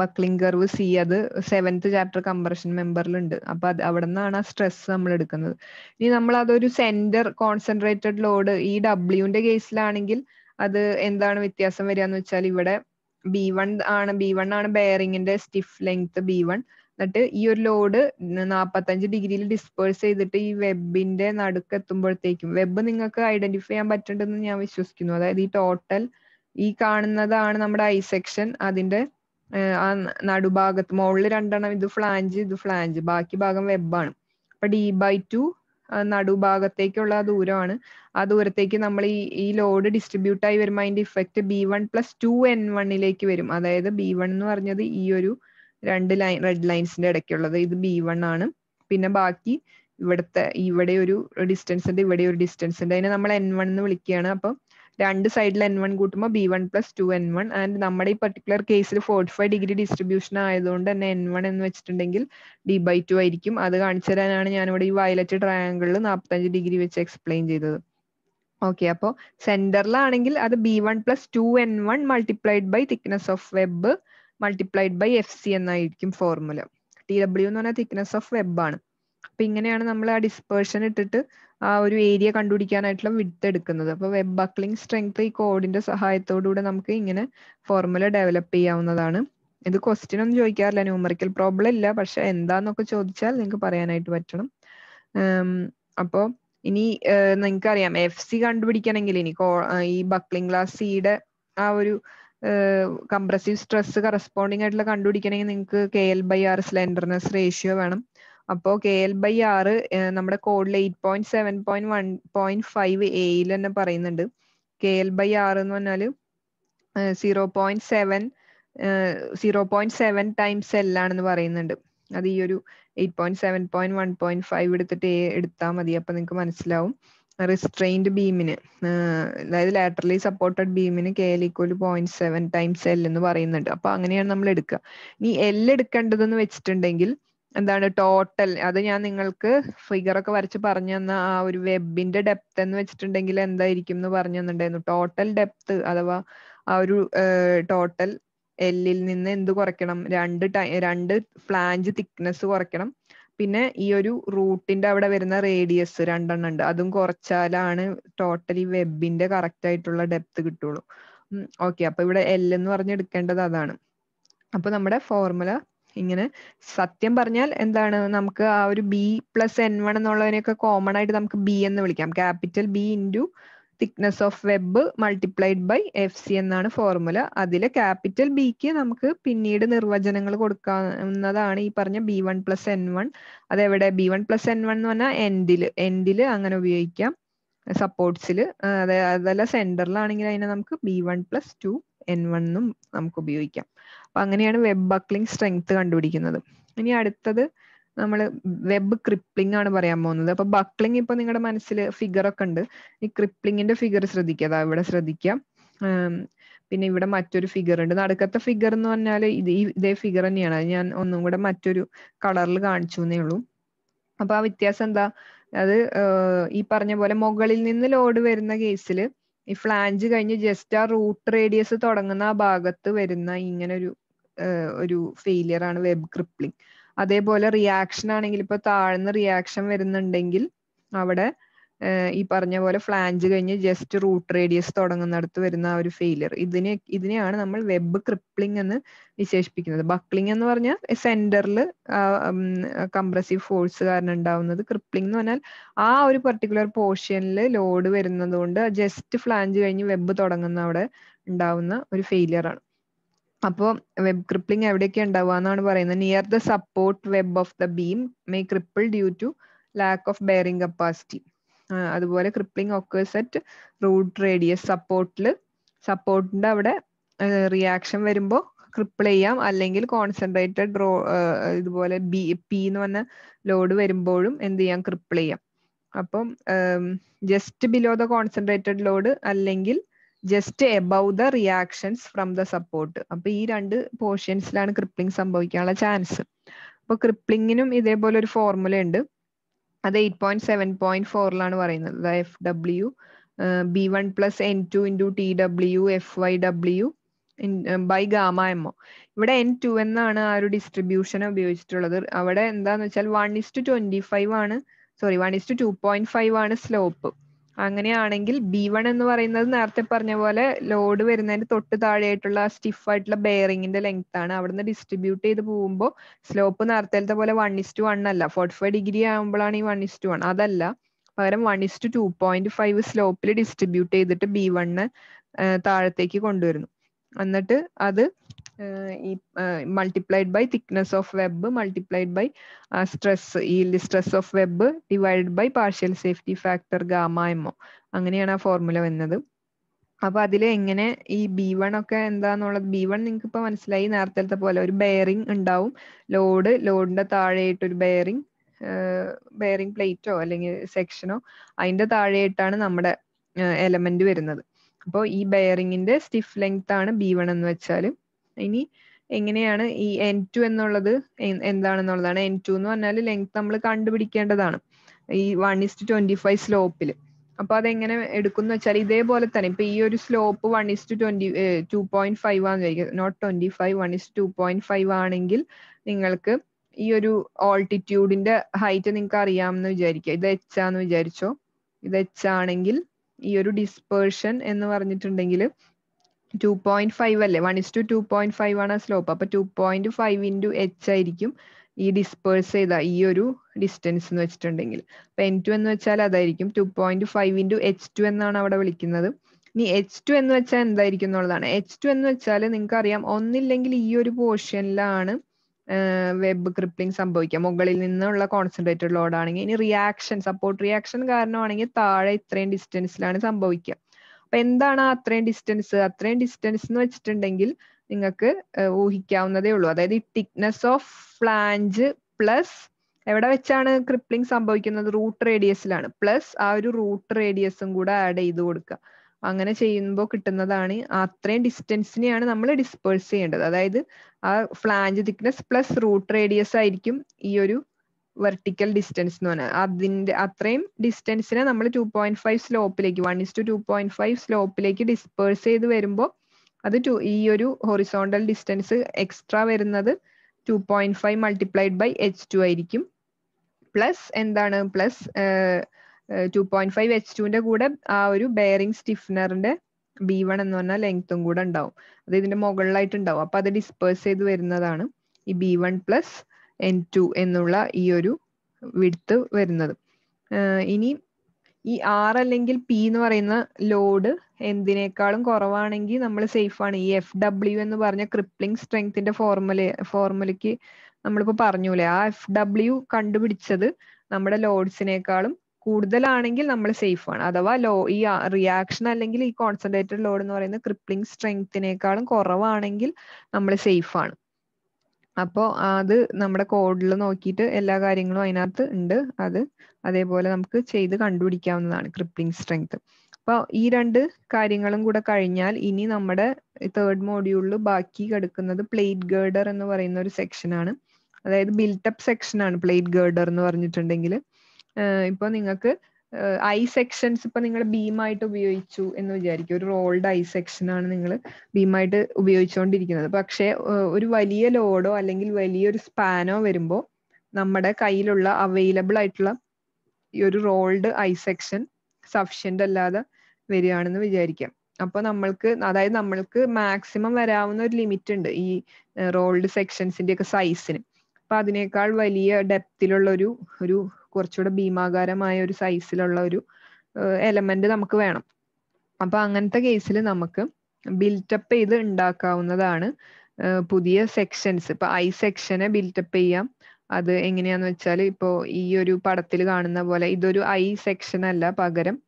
ബക്ലിംഗ് കർവ് സി അത് സെവൻത് ചാപ്റ്റർ കംപ്രഷൻ മെമ്പറിലുണ്ട് അപ്പൊ അത് അവിടെ നിന്നാണ് ആ സ്ട്രെസ് നമ്മൾ എടുക്കുന്നത് ഇനി നമ്മൾ അതൊരു സെന്റർ കോൺസെൻട്രേറ്റഡ് ലോഡ് ഈ ഡബ്ല്യുവിന്റെ കേസിലാണെങ്കിൽ അത് എന്താണ് വ്യത്യാസം വരിക എന്ന് വെച്ചാൽ ഇവിടെ ബി വൺ ആണ് ബി വൺ ആണ് ബെയറിങ്ങിന്റെ സ്റ്റിഫ് ലെങ്ത് ബി വൺ എന്നിട്ട് ഈ ഒരു ലോഡ് നാപ്പത്തഞ്ച് ഡിഗ്രിയിൽ ഡിസ്പേഴ്സ് ചെയ്തിട്ട് ഈ വെബിന്റെ നടുക്ക് എത്തുമ്പോഴത്തേക്കും വെബ് നിങ്ങൾക്ക് ഐഡന്റിഫൈ ചെയ്യാൻ പറ്റുന്നുണ്ടെന്ന് ഞാൻ വിശ്വസിക്കുന്നു അതായത് ഈ ടോട്ടൽ ഈ കാണുന്നതാണ് നമ്മുടെ ഐ സെക്ഷൻ അതിന്റെ ആ നടുഭാഗത്ത് മുകളിൽ രണ്ടെണ്ണം ഇത് ഫ്ലാഞ്ച് ഇത് ഫ്ലാഞ്ച് ബാക്കി ഭാഗം വെബാണ് അപ്പൊ ഡി ബൈ ടു നടുഭാഗത്തേക്കുള്ള ദൂരമാണ് ആ ദൂരത്തേക്ക് നമ്മൾ ഈ ഈ ലോഡ് ഡിസ്ട്രിബ്യൂട്ട് ആയി വരുമ്പോൾ അതിന്റെ effect B one plus two N വണ്ണിലേക്ക് വരും അതായത് ബി വൺ എന്ന് പറഞ്ഞത് ഈ ഒരു രണ്ട് ലൈൻ റെഡ് ലൈൻസിന്റെ ഇടയ്ക്കുള്ളത് ഇത് ബി വൺ ആണ് പിന്നെ ബാക്കി ഇവിടുത്തെ ഇവിടെ ഒരു ഡിസ്റ്റൻസ് ഉണ്ട് ഇവിടെ ഒരു ഡിസ്റ്റൻസ് ഉണ്ട് അതിനെ നമ്മൾ എൻ വൺ എന്ന് വിളിക്കുകയാണ് അപ്പം രണ്ട് സൈഡിൽ എൻ വൺ കൂട്ടുമ്പോൾ B one plus two N one and നമ്മുടെ ഈ പെർട്ടിക്കുലർ കേസിൽ ഫോർട്ടി ഫൈവ് ഡിഗ്രി ഡിസ്ട്രിബ്യൂഷൻ ആയതുകൊണ്ട് തന്നെ എൻ വൺ എന്ന് വെച്ചിട്ടുണ്ടെങ്കിൽ ഡി ബൈ ടു ആയിരിക്കും അത് കാണിച്ചു തരാനാണ് ഞാനിവിടെ ഈ വയലറ്റ് ട്രയാങ്കിളിൽ നാൽപ്പത്തഞ്ച് ഡിഗ്രി വെച്ച് എക്സ്പ്ലെയിൻ ചെയ്തത് ഓക്കെ അപ്പോൾ സെന്ററിലാണെങ്കിൽ അത് B one plus two N one multiplied by thickness of web multiplied by F C എന്നായിരിക്കും ഫോർമുല ടി ഡബ്ല്യു എന്ന് പറഞ്ഞാൽ തിക്നെസ് ഓഫ് വെബ് ആണ് അപ്പൊ ഇങ്ങനെയാണ് നമ്മൾ ആ ഡിസ്പേർഷൻ ഇട്ടിട്ട് ആ ഒരു ഏരിയ കണ്ടുപിടിക്കാനായിട്ടുള്ള വിഡ്ത്ത് എടുക്കുന്നത് അപ്പൊ വെബ് ബക്ലിംഗ് സ്ട്രെങ്ത് ഈ കോഡിന്റെ സഹായത്തോടുകൂടെ നമുക്ക് ഇങ്ങനെ ഫോർമുല ഡെവലപ്പ് ചെയ്യാവുന്നതാണ് ഇത് ക്വസ്റ്റ്യൻ ഒന്നും ചോദിക്കാറില്ല ന്യൂമറിക്കൽ പ്രോബ്ലം ഇല്ല പക്ഷെ എന്താന്നൊക്കെ ചോദിച്ചാൽ നിങ്ങൾക്ക് പറയാനായിട്ട് പറ്റണം അപ്പോൾ ഇനി അറിയാം എഫ് സി കണ്ടുപിടിക്കണമെങ്കിൽ ഇനി ഈ ബക്ലിംഗ് ക്ലാസ് സിയുടെ ആ ഒരു കംപ്രസീവ് സ്ട്രെസ് കറസ്പോണ്ടിങ് ആയിട്ടുള്ള കണ്ടുപിടിക്കണമെങ്കിൽ നിങ്ങൾക്ക് K L by R slenderness ratio വേണം അപ്പോൾ കെ എൽ ബൈ ആർ നമ്മുടെ കോഡിൽ eight point seven point one point five എയിൽ തന്നെ പറയുന്നുണ്ട് കെ എൽ ബൈ ആർ എന്ന് പറഞ്ഞാൽ zero point seven zero point seven times L ആണെന്ന് പറയുന്നുണ്ട് അത് ഈ ഒരു eight point seven point one point five എടുത്തിട്ട് എടുത്താൽ മതി അപ്പൊ നിങ്ങൾക്ക് മനസ്സിലാവും റിസ്ട്രെയിൻഡ് ബീമിന് അതായത് ലാറ്ററലി സപ്പോർട്ടഡ് ബീമിന് K L equal point seven times L എന്ന് പറയുന്നുണ്ട് അപ്പൊ അങ്ങനെയാണ് നമ്മൾ എടുക്കുക ഇനി എൽ എടുക്കേണ്ടതെന്ന് വെച്ചിട്ടുണ്ടെങ്കിൽ എന്താണ് ടോട്ടൽ അത് ഞാൻ നിങ്ങൾക്ക് ഫിഗർ ഒക്കെ വരച്ച് പറഞ്ഞു തന്ന ആ ഒരു വെബിന്റെ ഡെപ്ത് എന്ന് വെച്ചിട്ടുണ്ടെങ്കിൽ എന്തായിരിക്കും എന്ന് പറഞ്ഞു തന്നിട്ടുണ്ടായിരുന്നു ടോട്ടൽ ഡെപ്ത് അഥവാ ആ ഒരു ടോട്ടൽ എല്ലിൽ നിന്ന് എന്ത് കുറയ്ക്കണം രണ്ട് ടൈ രണ്ട് ഫ്ലാഞ്ച് തിക്നെസ് കുറയ്ക്കണം പിന്നെ ഈ ഒരു റൂട്ടിന്റെ അവിടെ വരുന്ന റേഡിയസ് രണ്ടെണ്ണം ഉണ്ട് അതും കുറച്ചാലാണ് ടോട്ടലി വെബിന്റെ കറക്റ്റ് ആയിട്ടുള്ള ഡെപ്ത് കിട്ടുള്ളൂ ഓക്കെ അപ്പൊ ഇവിടെ എൽ എന്ന് പറഞ്ഞെടുക്കേണ്ടത് അതാണ് അപ്പൊ നമ്മുടെ ഫോർമുല ഇങ്ങനെ സത്യം പറഞ്ഞാൽ എന്താണ് നമുക്ക് ആ ഒരു ബി പ്ലസ് എൻ വൺ എന്നുള്ളതിനെയൊക്കെ കോമൺ ആയിട്ട് നമുക്ക് ബി എന്ന് വിളിക്കാം capital B into thickness of web multiplied by F C എന്നാണ് ഫോർമുല അതിൽ ക്യാപിറ്റൽ ബിക്ക് നമുക്ക് പിന്നീട് നിർവചനങ്ങൾ കൊടുക്കാവുന്നതാണ് ഈ പറഞ്ഞ B one plus N one അതെവിടെ B one plus N one എന്ന് പറഞ്ഞാൽ എൻഡിൽ എൻഡിൽ അങ്ങനെ ഉപയോഗിക്കാം സപ്പോർട്ട്സിൽ അതല്ല സെൻറ്ററിലാണെങ്കിൽ അതിനെ നമുക്ക് B one plus two N one എന്നും നമുക്ക് ഉപയോഗിക്കാം അപ്പൊ അങ്ങനെയാണ് വെബ് ബക്ലിംഗ് സ്ട്രെങ്ത് കണ്ടുപിടിക്കുന്നത് ഇനി അടുത്തത് നമ്മൾ വെബ് ക്രിപ്ലിംഗ് ആണ് പറയാൻ പോകുന്നത് അപ്പൊ ബക്ലിംഗ് ഇപ്പൊ നിങ്ങളുടെ മനസ്സിൽ ഫിഗർ ഒക്കെ ഉണ്ട് ഈ ക്രിപ്ലിംഗിന്റെ ഫിഗർ ശ്രദ്ധിക്കുക അതാ ഇവിടെ ശ്രദ്ധിക്കാം പിന്നെ ഇവിടെ മറ്റൊരു ഫിഗർ ഉണ്ട് നടുക്കത്തെ ഫിഗർ എന്ന് പറഞ്ഞാൽ ഇത് ഇതേ ഫിഗർ തന്നെയാണ് ഞാൻ ഒന്നും കൂടെ മറ്റൊരു കളറിൽ കാണിച്ചു എന്നേ ഉള്ളൂ അപ്പൊ ആ വ്യത്യാസം എന്താ അത് ഈ പറഞ്ഞ പോലെ മുകളിൽ നിന്ന് ലോഡ് വരുന്ന കേസിൽ ഈ ഫ്ലാഞ്ച് കഴിഞ്ഞ് ജസ്റ്റ് ആ റൂട്ട് റേഡിയസ് തുടങ്ങുന്ന ആ ഭാഗത്ത് വരുന്ന ഇങ്ങനെ ഒരു ഒരു ഫെയിലിയർ ആണ് വെബ് ക്രിപ്ലിംഗ് അതേപോലെ റിയാക്ഷൻ ആണെങ്കിൽ ഇപ്പൊ താഴ്ന്ന റിയാക്ഷൻ വരുന്നുണ്ടെങ്കിൽ അവിടെ ഈ പറഞ്ഞ പോലെ ഫ്ലാഞ്ച് കഴിഞ്ഞ് ജസ്റ്റ് റൂട്ട് റേഡിയസ് തുടങ്ങുന്നിടത്ത് വരുന്ന ആ ഒരു ഫെയിലിയർ ഇതിനെ ഇതിനെയാണ് നമ്മൾ വെബ് ക്രിപ്ലിംഗ് എന്ന് വിശേഷിപ്പിക്കുന്നത് ബക്ലിംഗ് എന്ന് പറഞ്ഞാൽ സെന്ററിൽ കംപ്രസീവ് ഫോഴ്സ് കാരണം ഉണ്ടാവുന്നത് ക്രിപ്ലിംഗ് എന്ന് പറഞ്ഞാൽ ആ ഒരു പെർട്ടിക്കുലർ പോർഷനിൽ ലോഡ് വരുന്നത് കൊണ്ട് ജസ്റ്റ് ഫ്ലാഞ്ച് കഴിഞ്ഞ് വെബ് തുടങ്ങുന്ന അവിടെ ഉണ്ടാവുന്ന ഒരു ഫെയിലിയർ ആണ് അപ്പോൾ വെബ് ക്രിപ്ലിംഗ് എവിടെയൊക്കെ ഉണ്ടാവുക എന്നാണ് പറയുന്നത് near the support web of the beam may cripple due to lack of bearing capacity അതുപോലെ crippling occurs at root radius സപ്പോർട്ടിൽ സപ്പോർട്ടിൻ്റെ അവിടെ റിയാക്ഷൻ വരുമ്പോൾ ക്രിപ്പിൾ ചെയ്യാം അല്ലെങ്കിൽ കോൺസെൻട്രേറ്റഡ് റോ ഇതുപോലെ ബി പി എന്ന് പറഞ്ഞ ലോഡ് വരുമ്പോഴും എന്ത് ചെയ്യാം ക്രിപ്പിൾ ചെയ്യാം അപ്പം just below the concentrated load അല്ലെങ്കിൽ just above the reactions from the support അപ്പൊ ഈ രണ്ട് പോർഷൻസിലാണ് ക്രിപ്ലിംഗ് സംഭവിക്കാനുള്ള ചാൻസ് അപ്പൊ ക്രിപ്ലിങ്ങിനും ഇതേപോലെ ഒരു ഫോർമുല ഉണ്ട് അത് എയ്റ്റ് പോയിന്റ് സെവൻ പോയിന്റ് ഫോറിലാണ് പറയുന്നത് F W B one plus N two into T W F Y W by gamma M O ഇവിടെ എൻ ടു എന്നാണ് ആ ഒരു ഡിസ്ട്രിബ്യൂഷൻ ഉപയോഗിച്ചിട്ടുള്ളത് അവിടെ എന്താന്ന് വെച്ചാൽ one is to twenty five ആണ് sorry one is to two point five ആണ് സ്ലോപ്പ് അങ്ങനെയാണെങ്കിൽ ബി വൺ എന്ന് പറയുന്നത് നേരത്തെ പറഞ്ഞ പോലെ ലോഡ് വരുന്നതിന്റെ തൊട്ട് താഴെയായിട്ടുള്ള സ്റ്റിഫ് ആയിട്ടുള്ള ബെയറിങ്ങിന്റെ ലെങ്ത് ആണ് അവിടുന്ന് ഡിസ്ട്രിബ്യൂട്ട് ചെയ്ത് പോകുമ്പോൾ സ്ലോപ്പ് നേരത്തെ പോലെ വൺ ഇസ്റ്റു വൺ അല്ല ഫോർട്ടി ഫൈവ് ഡിഗ്രി ആകുമ്പോഴാണ് ഈ വൺ ഇസ്റ്റു വൺ അതല്ല പകരം one is to two point five സ്ലോപ്പിൽ ഡിസ്ട്രിബ്യൂട്ട് ചെയ്തിട്ട് ബി വണ് താഴത്തേക്ക് കൊണ്ടുവരുന്നു എന്നിട്ട് അത് ഈ multiplied by thickness of web multiplied by stress ഈ stress of web divide by partial safety factor gamma M O അങ്ങനെയാണ് ആ ഫോർമുല വന്നത് അപ്പൊ അതിൽ എങ്ങനെ ഈ ബി വൺ ഒക്കെ എന്താന്നുള്ളത് ബി വൺ നിങ്ങൾക്ക് ഇപ്പൊ മനസ്സിലായി നേരത്തെ പോലെ ഒരു ബെയറിംഗ് ഉണ്ടാവും ലോഡ് ലോഡിന്റെ താഴെയായിട്ട് ഒരു ബെയറിംഗ് ബെയറിംഗ് പ്ലേറ്റോ അല്ലെങ്കിൽ സെക്ഷനോ അതിന്റെ താഴെയായിട്ടാണ് നമ്മുടെ എലമെന്റ് വരുന്നത് അപ്പോൾ ഈ ബെയറിംഗിന്റെ സ്റ്റിഫ് ലെങ്ത് ആണ് ബി വൺ എന്ന് വെച്ചാൽ ഇനി എങ്ങനെയാണ് ഈ എൻ ടു എന്നുള്ളത് എന്താണെന്നുള്ളതാണ് എൻ ടു എന്ന് പറഞ്ഞാൽ ലെങ്ത് നമ്മൾ കണ്ടുപിടിക്കേണ്ടതാണ് ഈ വൺ ഇസ്റ്റ് ട്വന്റി ഫൈവ് സ്ലോപ്പിൽ അപ്പൊ അതെങ്ങനെ എടുക്കും എന്ന് വെച്ചാൽ ഇതേപോലെ തന്നെ ഇപ്പൊ ഈ ഒരു slope one is to twenty two point five ആണെന്ന് വിചാരിക്കും not twenty five one is to two point five ആണെങ്കിൽ നിങ്ങൾക്ക് ഈ ഒരു ഓൾട്ടിറ്റ്യൂഡിന്റെ ഹൈറ്റ് നിങ്ങൾക്ക് അറിയാമെന്ന് വിചാരിക്കുക ഇത് എച്ച് ആന്ന് വിചാരിച്ചോ ഇത് എച്ച് ആണെങ്കിൽ ഈ ഒരു ഡിസ്പേർഷൻ എന്ന് പറഞ്ഞിട്ടുണ്ടെങ്കിൽ ടു പോയിന്റ് ഫൈവ് അല്ലേ one is to two point five ആണ് സ്ലോപ്പ് അപ്പൊ two point five into H ആയിരിക്കും ഈ ഡിസ്പേഴ്സ് ചെയ്ത ഈ ഒരു ഡിസ്റ്റൻസ് എന്ന് വെച്ചിട്ടുണ്ടെങ്കിൽ അപ്പൊ എൻ ടു എന്ന് വെച്ചാൽ അതായിരിക്കും two point five into H two എന്നാണ് അവിടെ വിളിക്കുന്നത് ഇനി എച്ച് ടു എന്ന് വെച്ചാൽ എന്തായിരിക്കും എന്നുള്ളതാണ് എച്ച് ടു എന്ന് വെച്ചാൽ നിങ്ങൾക്ക് അറിയാം ഒന്നില്ലെങ്കിൽ ഈ ഒരു പോർഷനിലാണ് വെബ് ക്രിപ്ലിംഗ് സംഭവിക്കുക മുകളിൽ നിന്നുള്ള കോൺസെൻട്രേറ്റഡ് ലോഡ് ആണെങ്കിൽ ഇനി റിയാക്ഷൻ സപ്പോർട്ട് റിയാക്ഷൻ കാരണമാണെങ്കിൽ താഴെ ഇത്രയും ഡിസ്റ്റൻസിലാണ് സംഭവിക്കുക അപ്പൊ എന്താണ് അത്രയും ഡിസ്റ്റൻസ് അത്രയും ഡിസ്റ്റൻസ് എന്ന് വെച്ചിട്ടുണ്ടെങ്കിൽ നിങ്ങൾക്ക് ഊഹിക്കാവുന്നതേ ഉള്ളൂ അതായത് ഈ തിക്നെസ് ഓഫ് ഫ്ലാഞ്ച് പ്ലസ് എവിടെ വെച്ചാണ് ക്രിപ്ലിംഗ് സംഭവിക്കുന്നത് റൂട്ട് റേഡിയസിലാണ് പ്ലസ് ആ ഒരു റൂട്ട് റേഡിയസും കൂടെ ആഡ് ചെയ്ത് കൊടുക്കുക അങ്ങനെ ചെയ്യുമ്പോൾ കിട്ടുന്നതാണ് അത്രയും ഡിസ്റ്റൻസിനെയാണ് നമ്മൾ ഡിസ്പേഴ്സ് ചെയ്യേണ്ടത് അതായത് ആ flange thickness plus root radius ആയിരിക്കും ഈ ഒരു വെർട്ടിക്കൽ ഡിസ്റ്റൻസ് എന്ന് പറഞ്ഞാൽ അതിന്റെ അത്രയും ഡിസ്റ്റൻസിനെ നമ്മൾ ടു പോയിന്റ് ഫൈവ് സ്ലോപ്പിലേക്ക് one is to two point five സ്ലോപ്പിലേക്ക് ഡിസ്പേഴ്സ് ചെയ്ത് വരുമ്പോൾ അത് ടു ഈ ഒരു ഹൊറിസോണ്ടൽ ഡിസ്റ്റൻസ് എക്സ്ട്രാ വരുന്നത് two point five multiplied by H two ആയിരിക്കും പ്ലസ് എന്താണ് plus two point five H ടുവിന്റെ കൂടെ ആ ഒരു ബെയറിംഗ് സ്റ്റിഫ്നറിന്റെ ബി വൺ എന്ന് പറഞ്ഞാൽ ലെങ്ത്തും കൂടെ ഉണ്ടാവും അത് ഇതിന്റെ മുകളിലായിട്ട് ഉണ്ടാവും അപ്പൊ അത് ഡിസ്പേഴ്സ് ചെയ്ത് വരുന്നതാണ് ഈ B one plus N two എന്നുള്ള ഈ ഒരു വിടുത്ത് വരുന്നത് ഇനി ഈ ആർ അല്ലെങ്കിൽ പി എന്ന് പറയുന്ന ലോഡ് എന്തിനേക്കാളും കുറവാണെങ്കിൽ നമ്മൾ സേഫ് ആണ് ഈ എഫ് ഡബ്ല്യു എന്ന് പറഞ്ഞ ക്രിപ്ലിംഗ് സ്ട്രെങ്ത്തിന്റെ ഫോർമുല ഫോർമുലയ്ക്ക് നമ്മളിപ്പോ പറഞ്ഞൂലേ ആ എഫ് ഡബ്ല്യു കണ്ടുപിടിച്ചത് നമ്മുടെ ലോഡ്സിനേക്കാളും കൂടുതലാണെങ്കിൽ നമ്മൾ സേഫ് ആണ് അഥവാ ലോ ഈ റിയാക്ഷൻ അല്ലെങ്കിൽ ഈ കോൺസെൻട്രേറ്റഡ് ലോഡ് എന്ന് പറയുന്ന ക്രിപ്ലിംഗ് സ്ട്രെങ്ത്തിനേക്കാളും കുറവാണെങ്കിൽ നമ്മൾ സേഫ് ആണ് അപ്പോ അത് നമ്മുടെ കോഡിൽ നോക്കിയിട്ട് എല്ലാ കാര്യങ്ങളും അതിനകത്ത് ഉണ്ട് അത് അതേപോലെ നമുക്ക് ചെയ്ത് കണ്ടുപിടിക്കാവുന്നതാണ് ക്രിപ്ലിംഗ് സ്ട്രെങ്ത് അപ്പോൾ ഈ രണ്ട് കാര്യങ്ങളും കൂടെ കഴിഞ്ഞാൽ ഇനി നമ്മുടെ തേർഡ് മോഡ്യൂളിൽ ബാക്കി കിടക്കുന്നത് പ്ലേറ്റ് ഗേർഡർ എന്ന് പറയുന്ന ഒരു സെക്ഷനാണ് അതായത് ബിൽട്ടപ്പ് സെക്ഷനാണ് പ്ലേറ്റ് ഗേർഡർ എന്ന് പറഞ്ഞിട്ടുണ്ടെങ്കിൽ ഇപ്പൊ നിങ്ങൾക്ക് ഐ സെക്ഷൻസ് ഇപ്പൊ നിങ്ങൾ ബീമായിട്ട് ഉപയോഗിച്ചു എന്ന് വിചാരിക്കും ഒരു റോൾഡ് ഐ സെക്ഷൻ ആണ് നിങ്ങൾ ബീമായിട്ട് ഉപയോഗിച്ചുകൊണ്ടിരിക്കുന്നത് പക്ഷേ ഒരു വലിയ ലോഡോ അല്ലെങ്കിൽ വലിയൊരു സ്പാനോ വരുമ്പോൾ നമ്മുടെ കയ്യിലുള്ള അവൈലബിൾ ആയിട്ടുള്ള ഈ ഒരു റോൾഡ് ഐ സെക്ഷൻ സഫിഷ്യൻ്റ് അല്ലാതെ വരികയാണെന്ന് വിചാരിക്കാം അപ്പൊ നമ്മൾക്ക് അതായത് നമ്മൾക്ക് മാക്സിമം വരാവുന്ന ഒരു ലിമിറ്റ് ഉണ്ട് ഈ റോൾഡ് സെക്ഷൻസിന്റെ ഒക്കെ സൈസിന് അപ്പൊ അതിനേക്കാൾ വലിയ ഡെപ്തിലുള്ള ഒരു ഒരു കുറച്ചുകൂടെ ഭീമാകാരമായ ഒരു സൈസിലുള്ള ഒരു എലമെന്റ് നമുക്ക് വേണം അപ്പൊ അങ്ങനത്തെ കേസിൽ നമുക്ക് ബിൽറ്റപ്പ് ചെയ്ത് ഉണ്ടാക്കാവുന്നതാണ് പുതിയ സെക്ഷൻസ് ഇപ്പൊ ഐ സെക്ഷനെ ബിൽറ്റപ്പ് ചെയ്യാം അത് എങ്ങനെയാന്ന് വെച്ചാൽ ഇപ്പൊ ഈ ഒരു പടത്തിൽ കാണുന്ന പോലെ ഇതൊരു ഐ സെക്ഷൻ അല്ല പകരം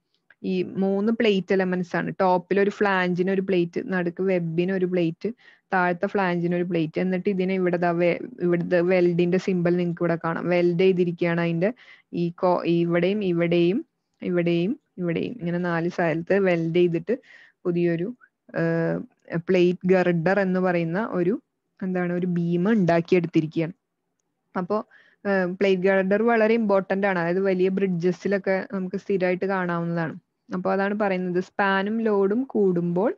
ഈ മൂന്ന് പ്ലേറ്റ് എലമെന്റ്സ് ആണ് ടോപ്പിൽ ഒരു ഫ്ലാഞ്ചിന് ഒരു പ്ലേറ്റ് നടുക്ക് വെബിന് ഒരു പ്ലേറ്റ് താഴത്തെ ഫ്ലാഞ്ചിന് ഒരു പ്ലേറ്റ് എന്നിട്ട് ഇതിനെ ഇവിടെ ഇവിടുത്തെ വെൽഡിന്റെ സിമ്പിൾ നിങ്ങൾക്ക് ഇവിടെ കാണാം വെൽഡ് ചെയ്തിരിക്കുകയാണ് അതിന്റെ ഈ കോ ഇവിടെയും ഇവിടെയും ഇവിടെയും ഇവിടെയും ഇങ്ങനെ നാല് സ്ഥലത്ത് വെൽഡ് ചെയ്തിട്ട് പുതിയൊരു പ്ലേറ്റ് ഗർഡർ എന്ന് പറയുന്ന ഒരു എന്താണ് ഒരു ഭീമ ഉണ്ടാക്കിയെടുത്തിരിക്കുകയാണ് അപ്പോൾ പ്ലേറ്റ് ഗർഡർ വളരെ ഇമ്പോർട്ടൻ്റ് ആണ് അതായത് വലിയ ബ്രിഡ്ജസിലൊക്കെ നമുക്ക് സ്ഥിരമായിട്ട് കാണാവുന്നതാണ് അപ്പോൾ അതാണ് പറയുന്നത് സ്പാനും ലോഡും കൂടുമ്പോൾ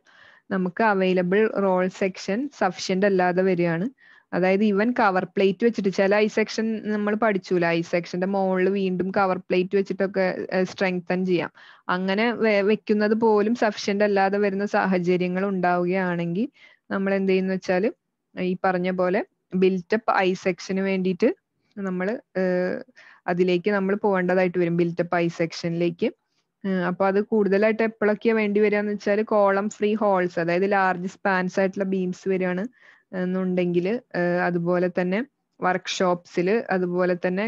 നമുക്ക് അവൈലബിൾ റോൾ സെക്ഷൻ സഫിഷ്യന്റ് അല്ലാതെ വരികയാണ് അതായത് ഇവൻ കവർ പ്ലേറ്റ് വെച്ചിട്ട് ചില ഐ സെക്ഷൻ നമ്മൾ പഠിച്ചൂല ഐ സെക്ഷന്റെ മുകളിൽ വീണ്ടും കവർ പ്ലേറ്റ് വെച്ചിട്ടൊക്കെ സ്ട്രെങ്തൻ ചെയ്യാം അങ്ങനെ വെക്കുന്നത് പോലും സഫിഷ്യന്റ് അല്ലാതെ വരുന്ന സാഹചര്യങ്ങൾ ഉണ്ടാവുകയാണെങ്കിൽ നമ്മൾ എന്ത് ചെയ്യുന്ന വെച്ചാൽ ഈ പറഞ്ഞ പോലെ ബിൽറ്റപ്പ് ഐ സെക്ഷന് വേണ്ടിയിട്ട് നമ്മൾ അതിലേക്ക് നമ്മൾ പോകേണ്ടതായിട്ട് വരും ബിൽറ്റപ്പ് ഐ സെക്ഷനിലേക്ക് അപ്പൊ അത് കൂടുതലായിട്ട് എപ്പോഴൊക്കെയാ വേണ്ടി എന്ന് വെച്ചാൽ കോളം ഫ്രീ ഹോൾസ് അതായത് ലാർജ് സ്പാൻസ് ആയിട്ടുള്ള ബീംസ് വരികയാണ് എന്നുണ്ടെങ്കിൽ അതുപോലെ തന്നെ വർക്ക്ഷോപ്സിൽ അതുപോലെ തന്നെ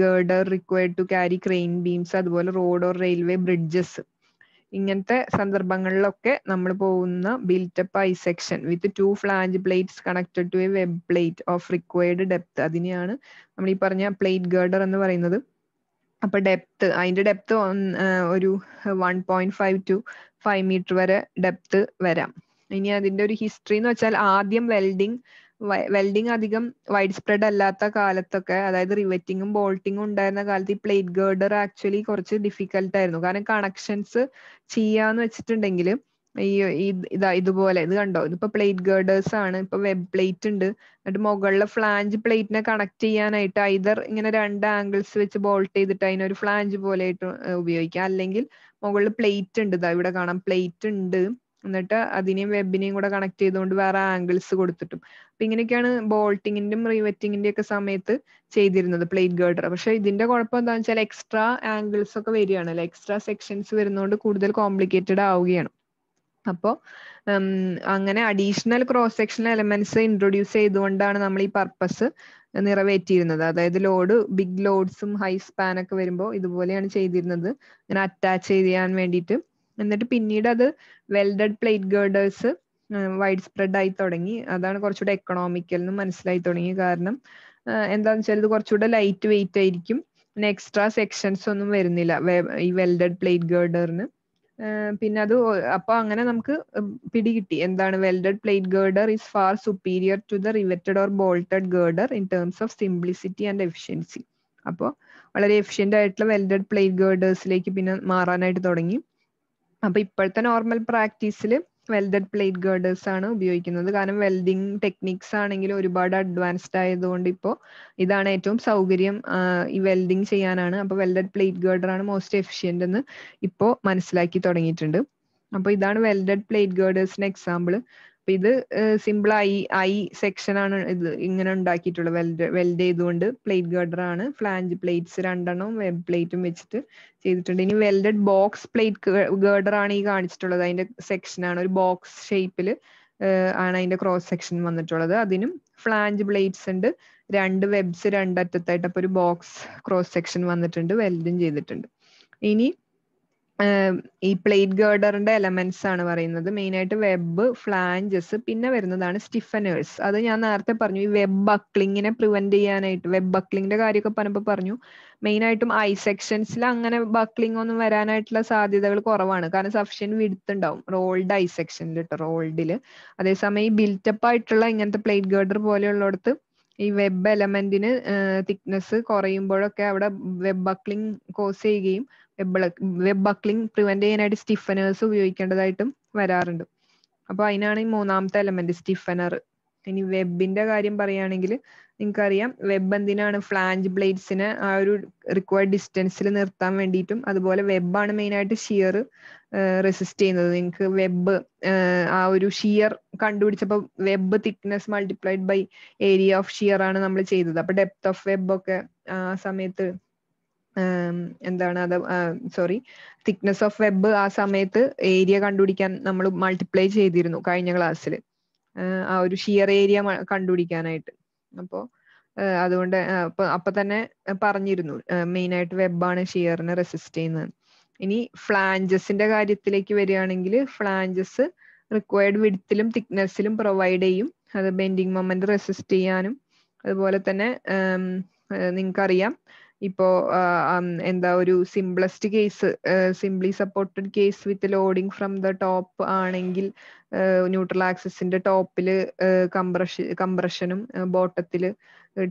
girder required to carry crane beams അതുപോലെ റോഡ് ഓർ റെയിൽവേ ബ്രിഡ്ജസ് ഇങ്ങനത്തെ സന്ദർഭങ്ങളിലൊക്കെ നമ്മൾ പോകുന്ന built up I section with two flange plates connected to a web plate of required depth അതിനെയാണ് നമ്മൾ ഈ പറഞ്ഞ പ്ലേറ്റ് ഗേർഡർ എന്ന് പറയുന്നത് അപ്പൊ ഡെപ്ത് അതിന്റെ ഡെപ്ത് ഒരു one point five two five metre വരെ ഡെപ്ത് വരാം ഇനി അതിന്റെ ഒരു ഹിസ്റ്ററി എന്ന് വെച്ചാൽ ആദ്യം വെൽഡിങ് വെൽഡിങ് അധികം വൈഡ് സ്പ്രെഡ് അല്ലാത്ത കാലത്തൊക്കെ അതായത് റിവറ്റിങ്ങും ബോൾട്ടിങ്ങും ഉണ്ടായിരുന്ന കാലത്ത് ഈ പ്ലേറ്റ് ഗേർഡർ ആക്ച്വലി കുറച്ച് ഡിഫിക്കൽട്ട് ആയിരുന്നു കാരണം കണക്ഷൻസ് ചെയ്യാന്ന് വെച്ചിട്ടുണ്ടെങ്കിൽ ഈ ഇതാ ഇതുപോലെ ഇത് കണ്ടോ ഇതിപ്പോ പ്ലേറ്റ് ഗേർഡേഴ്സ് ആണ് ഇപ്പൊ വെബ് പ്ലേറ്റ് ഉണ്ട് എന്നിട്ട് മുകളിലെ ഫ്ലാഞ്ച് പ്ലേറ്റിനെ കണക്ട് ചെയ്യാനായിട്ട് ഐതർ ഇങ്ങനെ രണ്ട് ആംഗിൾസ് വെച്ച് ബോൾട്ട് ചെയ്തിട്ട് അതിനൊരു ഫ്ലാഞ്ച് പോലെ ആയിട്ട് ഉപയോഗിക്കാം അല്ലെങ്കിൽ മുകളിൽ പ്ലേറ്റ് ഉണ്ട് ഇതാ ഇവിടെ കാണാം പ്ലേറ്റ് ഉണ്ട് എന്നിട്ട് അതിനെയും വെബിനെയും കൂടെ കണക്ട് ചെയ്തുകൊണ്ട് വേറെ ആംഗിൾസ് കൊടുത്തിട്ടും അപ്പൊ ഇങ്ങനെയൊക്കെയാണ് ബോൾട്ടിങ്ങിന്റെയും റീവെറ്റിങ്ങിന്റെ ഒക്കെ സമയത്ത് ചെയ്തിരുന്നത് പ്ലേറ്റ് ഗേർഡർ പക്ഷെ ഇതിന്റെ കുഴപ്പം എന്താണെന്ന് വെച്ചാൽ എക്സ്ട്രാ ആംഗിൾസ് ഒക്കെ വരികയാണ് അല്ലെ എക്സ്ട്രാ സെക്ഷൻസ് വരുന്നതുകൊണ്ട് കൂടുതൽ കോംപ്ലിക്കേറ്റഡ് ആവുകയാണ് അപ്പോ അങ്ങനെ additional cross sectional elements introduce ചെയ്തുകൊണ്ടാണ് നമ്മൾ ഈ പർപ്പസ് നിറവേറ്റിയിരുന്നത് അതായത് ലോഡ് ബിഗ് ലോഡ്സും ഹൈ സ്പാൻ ഒക്കെ വരുമ്പോൾ ഇതുപോലെയാണ് ചെയ്തിരുന്നത് അങ്ങനെ അറ്റാച്ച് ചെയ്യാൻ വേണ്ടിയിട്ട് എന്നിട്ട് പിന്നീട് അത് welded plate girders wide spread ആയി തുടങ്ങി അതാണ് കുറച്ചുകൂടെ എക്കണോമിക്കൽ എന്ന് മനസ്സിലായി തുടങ്ങി കാരണം എന്താണെന്ന് വെച്ചാൽ ഇത് കുറച്ചുകൂടെ ലൈറ്റ് വെയിറ്റ് ആയിരിക്കും പിന്നെ എക്സ്ട്രാ സെക്ഷൻസ് ഒന്നും വരുന്നില്ല ഈ വെൽഡഡ് പ്ലേറ്റ് ഗേർഡറിന് പിന്നെ അത് അപ്പൊ അങ്ങനെ നമുക്ക് പിടികിട്ടി എന്താണ് welded plate girder is far superior to the riveted or bolted girder in terms of simplicity and efficiency അപ്പോൾ വളരെ എഫിഷ്യൻ്റ് ആയിട്ടുള്ള വെൽഡഡ് പ്ലേറ്റ് ഗേർഡേഴ്സിലേക്ക് പിന്നെ മാറാനായിട്ട് തുടങ്ങി അപ്പൊ ഇപ്പോഴത്തെ നോർമൽ പ്രാക്ടീസിൽ വെൽഡഡ് പ്ലേറ്റ് ഗേർഡേഴ്സ് ആണ് ഉപയോഗിക്കുന്നത് കാരണം വെൽഡിംഗ് ടെക്നിക്സ് ആണെങ്കിലും ഒരുപാട് അഡ്വാൻസ്ഡ് ആയതുകൊണ്ട് ഇപ്പോൾ ഇതാണ് ഏറ്റവും സൗകര്യം ഈ വെൽഡിംഗ് ചെയ്യാനാണ് അപ്പോൾ വെൽഡഡ് പ്ലേറ്റ് ഗേർഡർ ആണ് മോസ്റ്റ് എഫിഷ്യൻ്റ് എന്ന് ഇപ്പോൾ മനസ്സിലാക്കി തുടങ്ങിയിട്ടുണ്ട് അപ്പോൾ ഇതാണ് വെൽഡഡ് പ്ലേറ്റ് ഗേർഡേഴ്സിൻ്റെ എക്സാമ്പിൾ അപ്പൊ ഇത് സിമ്പിൾ ഐ ഐ സെക്ഷൻ ആണ് ഇത് ഇങ്ങനെ ഉണ്ടാക്കിയിട്ടുള്ളത് വെൽഡ് വെൽഡ് ചെയ്തുകൊണ്ട് പ്ലേറ്റ് ഗർഡർ ആണ് ഫ്ലാഞ്ച് പ്ലേറ്റ്സ് രണ്ടെണ്ണം വെബ് പ്ലേറ്റും വെച്ചിട്ട് ചെയ്തിട്ടുണ്ട് ഇനി വെൽഡഡ് ബോക്സ് പ്ലേറ്റ് ഗർഡർ ആണ് ഈ കാണിച്ചിട്ടുള്ളത് അതിന്റെ സെക്ഷൻ ആണ് ഒരു ബോക്സ് ഷേപ്പിൽ ആണ് അതിന്റെ ക്രോസ് സെക്ഷൻ വന്നിട്ടുള്ളത് അതിനും ഫ്ലാഞ്ച് പ്ലേറ്റ്സ് ഉണ്ട് രണ്ട് വെബ്സ് രണ്ടറ്റത്തായിട്ട് അപ്പൊ ഒരു ബോക്സ് ക്രോസ് സെക്ഷൻ വന്നിട്ടുണ്ട് വെൽഡും ചെയ്തിട്ടുണ്ട് ഇനി ഈ പ്ലേറ്റ് ഗേർഡറിന്റെ എലമെന്റ്സ് ആണ് പറയുന്നത് മെയിൻ ആയിട്ട് വെബ് ഫ്ലാഞ്ചസ് പിന്നെ വരുന്നതാണ് സ്റ്റിഫനേഴ്സ് അത് ഞാൻ നേരത്തെ പറഞ്ഞു ഈ വെബ് ബക്ലിങ്ങിനെ പ്രിവെന്റ് ചെയ്യാനായിട്ട് വെബ് ബക്ലിങ്ങിന്റെ കാര്യമൊക്കെ പറഞ്ഞപ്പോൾ പറഞ്ഞു മെയിൻ ആയിട്ടും ഐ സെക്ഷൻസിൽ അങ്ങനെ ബക്ലിംഗ് ഒന്നും വരാനായിട്ടുള്ള സാധ്യതകൾ കുറവാണ് കാരണം സഫിഷ്യന്റ് വിടുത്ത് ഉണ്ടാവും റോൾഡ് ഐ സെക്ഷനിൽ കേട്ടോ റോൾഡില് അതേസമയം ഈ ബിൽറ്റപ്പ് ആയിട്ടുള്ള ഇങ്ങനത്തെ പ്ലേറ്റ് ഗേർഡർ പോലെയുള്ളിടത്ത് ഈ വെബ് എലമെന്റിന് തിക്നെസ് കുറയുമ്പോഴൊക്കെ അവിടെ വെബ് ബക്ലിംഗ് കോസ് ചെയ്യുകയും വെബ് ബക്ലിംഗ് പ്രിവെന്റ് ചെയ്യാനായിട്ട് സ്റ്റിഫനേഴ്സ് ഉപയോഗിക്കേണ്ടതായിട്ടും വരാറുണ്ട് അപ്പോൾ അതിനാണ് ഈ മൂന്നാമത്തെ എലമെന്റ് സ്റ്റിഫനർ ഇനി വെബിന്റെ കാര്യം പറയുകയാണെങ്കിൽ നിങ്ങൾക്കറിയാം വെബ് എന്തിനാണ് ഫ്ലാഞ്ച് ബ്ലേഡ്സിനെ ആ ഒരു റിക്വയർഡ് ഡിസ്റ്റൻസിൽ നിർത്താൻ വേണ്ടിയിട്ടും അതുപോലെ വെബാണ് മെയിനായിട്ട് ഷിയർ റെസിസ്റ്റ് ചെയ്യുന്നത് നിങ്ങൾക്ക് വെബ് ആ ഒരു ഷിയർ കണ്ടുപിടിച്ചപ്പോൾ web thickness multiplied by area of shear ആണ് നമ്മൾ ചെയ്തത് അപ്പോൾ ഡെപ്ത് ഓഫ് വെബ് ഒക്കെ ആ സമയത്ത് എന്താണ് അത് സോറി തിക്നെസ് ഓഫ് വെബ് ആ സമയത്ത് ഏരിയ കണ്ടുപിടിക്കാൻ നമ്മൾ മൾട്ടിപ്ലൈ ചെയ്തിരുന്നു കഴിഞ്ഞ ക്ലാസ്സിൽ ആ ഒരു ഷിയർ ഏരിയ കണ്ടുപിടിക്കാനായിട്ട് അപ്പോൾ അതുകൊണ്ട് അപ്പൊ തന്നെ പറഞ്ഞിരുന്നു മെയിൻ ആയിട്ട് വെബാണ് ഷിയറിനെ റെസിസ്റ്റ് ചെയ്യുന്നത് ഇനി ഫ്ലാഞ്ചസിന്റെ കാര്യത്തിലേക്ക് വരികയാണെങ്കിൽ ഫ്ലാഞ്ചസ് റിക്വയർഡ് വിഡ്ത്തിലും തിക്നെസ്സിലും പ്രൊവൈഡ് ചെയ്യും അത് ബെൻഡിങ് മൊമെന്റ് റെസിസ്റ്റ് ചെയ്യാനും അതുപോലെ തന്നെ നിങ്ങൾക്കറിയാം ഇപ്പോ എന്താ ഒരു simplest case simply supported case with loading from the top ആണെങ്കിൽ ന്യൂട്രൽ ആക്സിന്റെ ടോപ്പിൽ കംപ്രഷ കംപ്രഷനും ബോട്ടത്തിൽ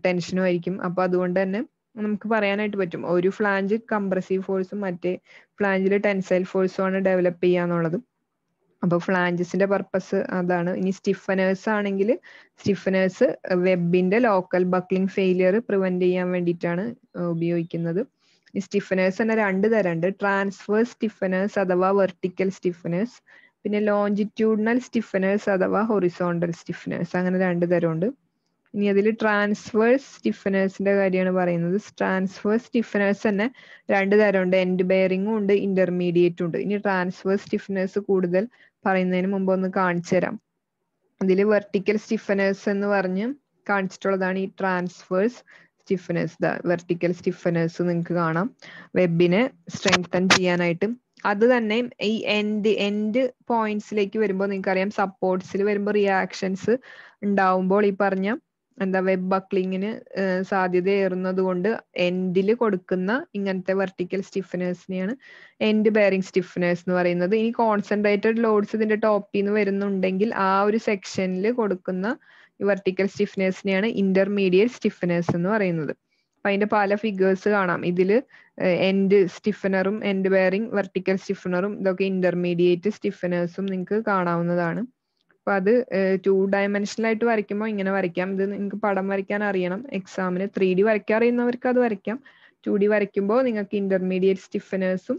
ടെൻഷനും ആയിരിക്കും അപ്പൊ അതുകൊണ്ട് തന്നെ നമുക്ക് പറയാനായിട്ട് പറ്റും ഒരു ഫ്ലാഞ്ച് കംപ്രസീവ് ഫോഴ്സും മറ്റേ ഫ്ലാഞ്ചിൽ ടെൻസൈൽ ഫോഴ്സും ആണ് ഡെവലപ്പ് ചെയ്യുക എന്നുള്ളത് അപ്പൊ ഫ്ലാഞ്ചസിന്റെ പർപ്പസ് അതാണ് ഇനി സ്റ്റിഫനേഴ്സ് ആണെങ്കിൽ സ്റ്റിഫനേഴ്സ് വെബിന്റെ ലോക്കൽ ബക്ലിംഗ് ഫെയിലിയർ പ്രിവെന്റ് ചെയ്യാൻ വേണ്ടിയിട്ടാണ് ഉപയോഗിക്കുന്നത് സ്റ്റിഫനേഴ്സ് തന്നെ രണ്ട് തരമുണ്ട് ട്രാൻസ്ഫേർ സ്റ്റിഫനേഴ്സ് അഥവാ വെർട്ടിക്കൽ സ്റ്റിഫനേഴ്സ് പിന്നെ ലോഞ്ചിറ്റ്യൂഡിനൽ സ്റ്റിഫനേഴ്സ് അഥവാ ഹൊറിസോണ്ടൽ സ്റ്റിഫനേഴ്സ് അങ്ങനെ രണ്ട് തരമുണ്ട് ഇനി അതിൽ ട്രാൻസ്ഫേർ സ്റ്റിഫനേഴ്സിന്റെ കാര്യമാണ് പറയുന്നത് ട്രാൻസ്ഫേർ സ്റ്റിഫനേഴ്സ് തന്നെ രണ്ട് തരമുണ്ട് എൻഡ് ബെയറിംഗും ഉണ്ട് ഇന്റർമീഡിയറ്റും ഉണ്ട് ഇനി ട്രാൻസ്ഫേർ സ്റ്റിഫനേഴ്സ് കൂടുതൽ പറയുന്നതിന് മുമ്പ് ഒന്ന് കാണിച്ചു തരാം ഇതിൽ വെർട്ടിക്കൽ സ്റ്റിഫനേഴ്സ് എന്ന് പറഞ്ഞ് കാണിച്ചിട്ടുള്ളതാണ് ഈ ട്രാൻസ്ഫേഴ്സ് സ്റ്റിഫനേഴ്സ് വെർട്ടിക്കൽ സ്റ്റിഫനേഴ്സ് നിങ്ങൾക്ക് കാണാം വെബിനെ സ്ട്രെങ്തൻ ചെയ്യാനായിട്ട് അത് തന്നെ ഈ എൻഡ് എൻഡ് പോയിന്റ്സിലേക്ക് വരുമ്പോൾ നിങ്ങൾക്കറിയാം സപ്പോർട്ട്സിൽ വരുമ്പോൾ റിയാക്ഷൻസ് ഉണ്ടാവുമ്പോൾ ഈ പറഞ്ഞ എന്താ വെബ് ബക്ലിങ്ങിന് സാധ്യതയേറുന്നത് കൊണ്ട് എൻഡിൽ കൊടുക്കുന്ന ഇങ്ങനത്തെ വെർട്ടിക്കൽ സ്റ്റിഫനേഴ്സിനെയാണ് എൻഡ് ബെയറിംഗ് സ്റ്റിഫനേഴ്സ് എന്ന് പറയുന്നത് ഇനി കോൺസെൻട്രേറ്റഡ് ലോഡ്സ് ഇതിന്റെ ടോപ്പിൽ നിന്ന് വരുന്നുണ്ടെങ്കിൽ ആ ഒരു സെക്ഷനിൽ കൊടുക്കുന്ന വെർട്ടിക്കൽ സ്റ്റിഫ്നേഴ്സിനെയാണ് ഇന്റർമീഡിയറ്റ് സ്റ്റിഫനേഴ്സ് എന്ന് പറയുന്നത് അപ്പൊ അതിന്റെ പല ഫിഗേഴ്സ് കാണാം ഇതിൽ എൻഡ് സ്റ്റിഫനറും എൻഡ് ബെയറിംഗ് വെർട്ടിക്കൽ സ്റ്റിഫനറും ഇതൊക്കെ ഇന്റർമീഡിയറ്റ് സ്റ്റിഫനേഴ്സും നിങ്ങൾക്ക് കാണാവുന്നതാണ് അപ്പൊ അത് ടു ഡയമെൻഷനൽ ആയിട്ട് വരയ്ക്കുമ്പോൾ ഇങ്ങനെ വരയ്ക്കാം ഇത് നിങ്ങൾക്ക് പടം വരയ്ക്കാൻ അറിയണം എക്സാമിന് ത്രീ ഡി വരയ്ക്കാൻ അറിയുന്നവർക്ക് അത് വരയ്ക്കാം ടു ഡി വരയ്ക്കുമ്പോൾ നിങ്ങൾക്ക് ഇന്റർമീഡിയറ്റ് സ്റ്റിഫനേഴ്സും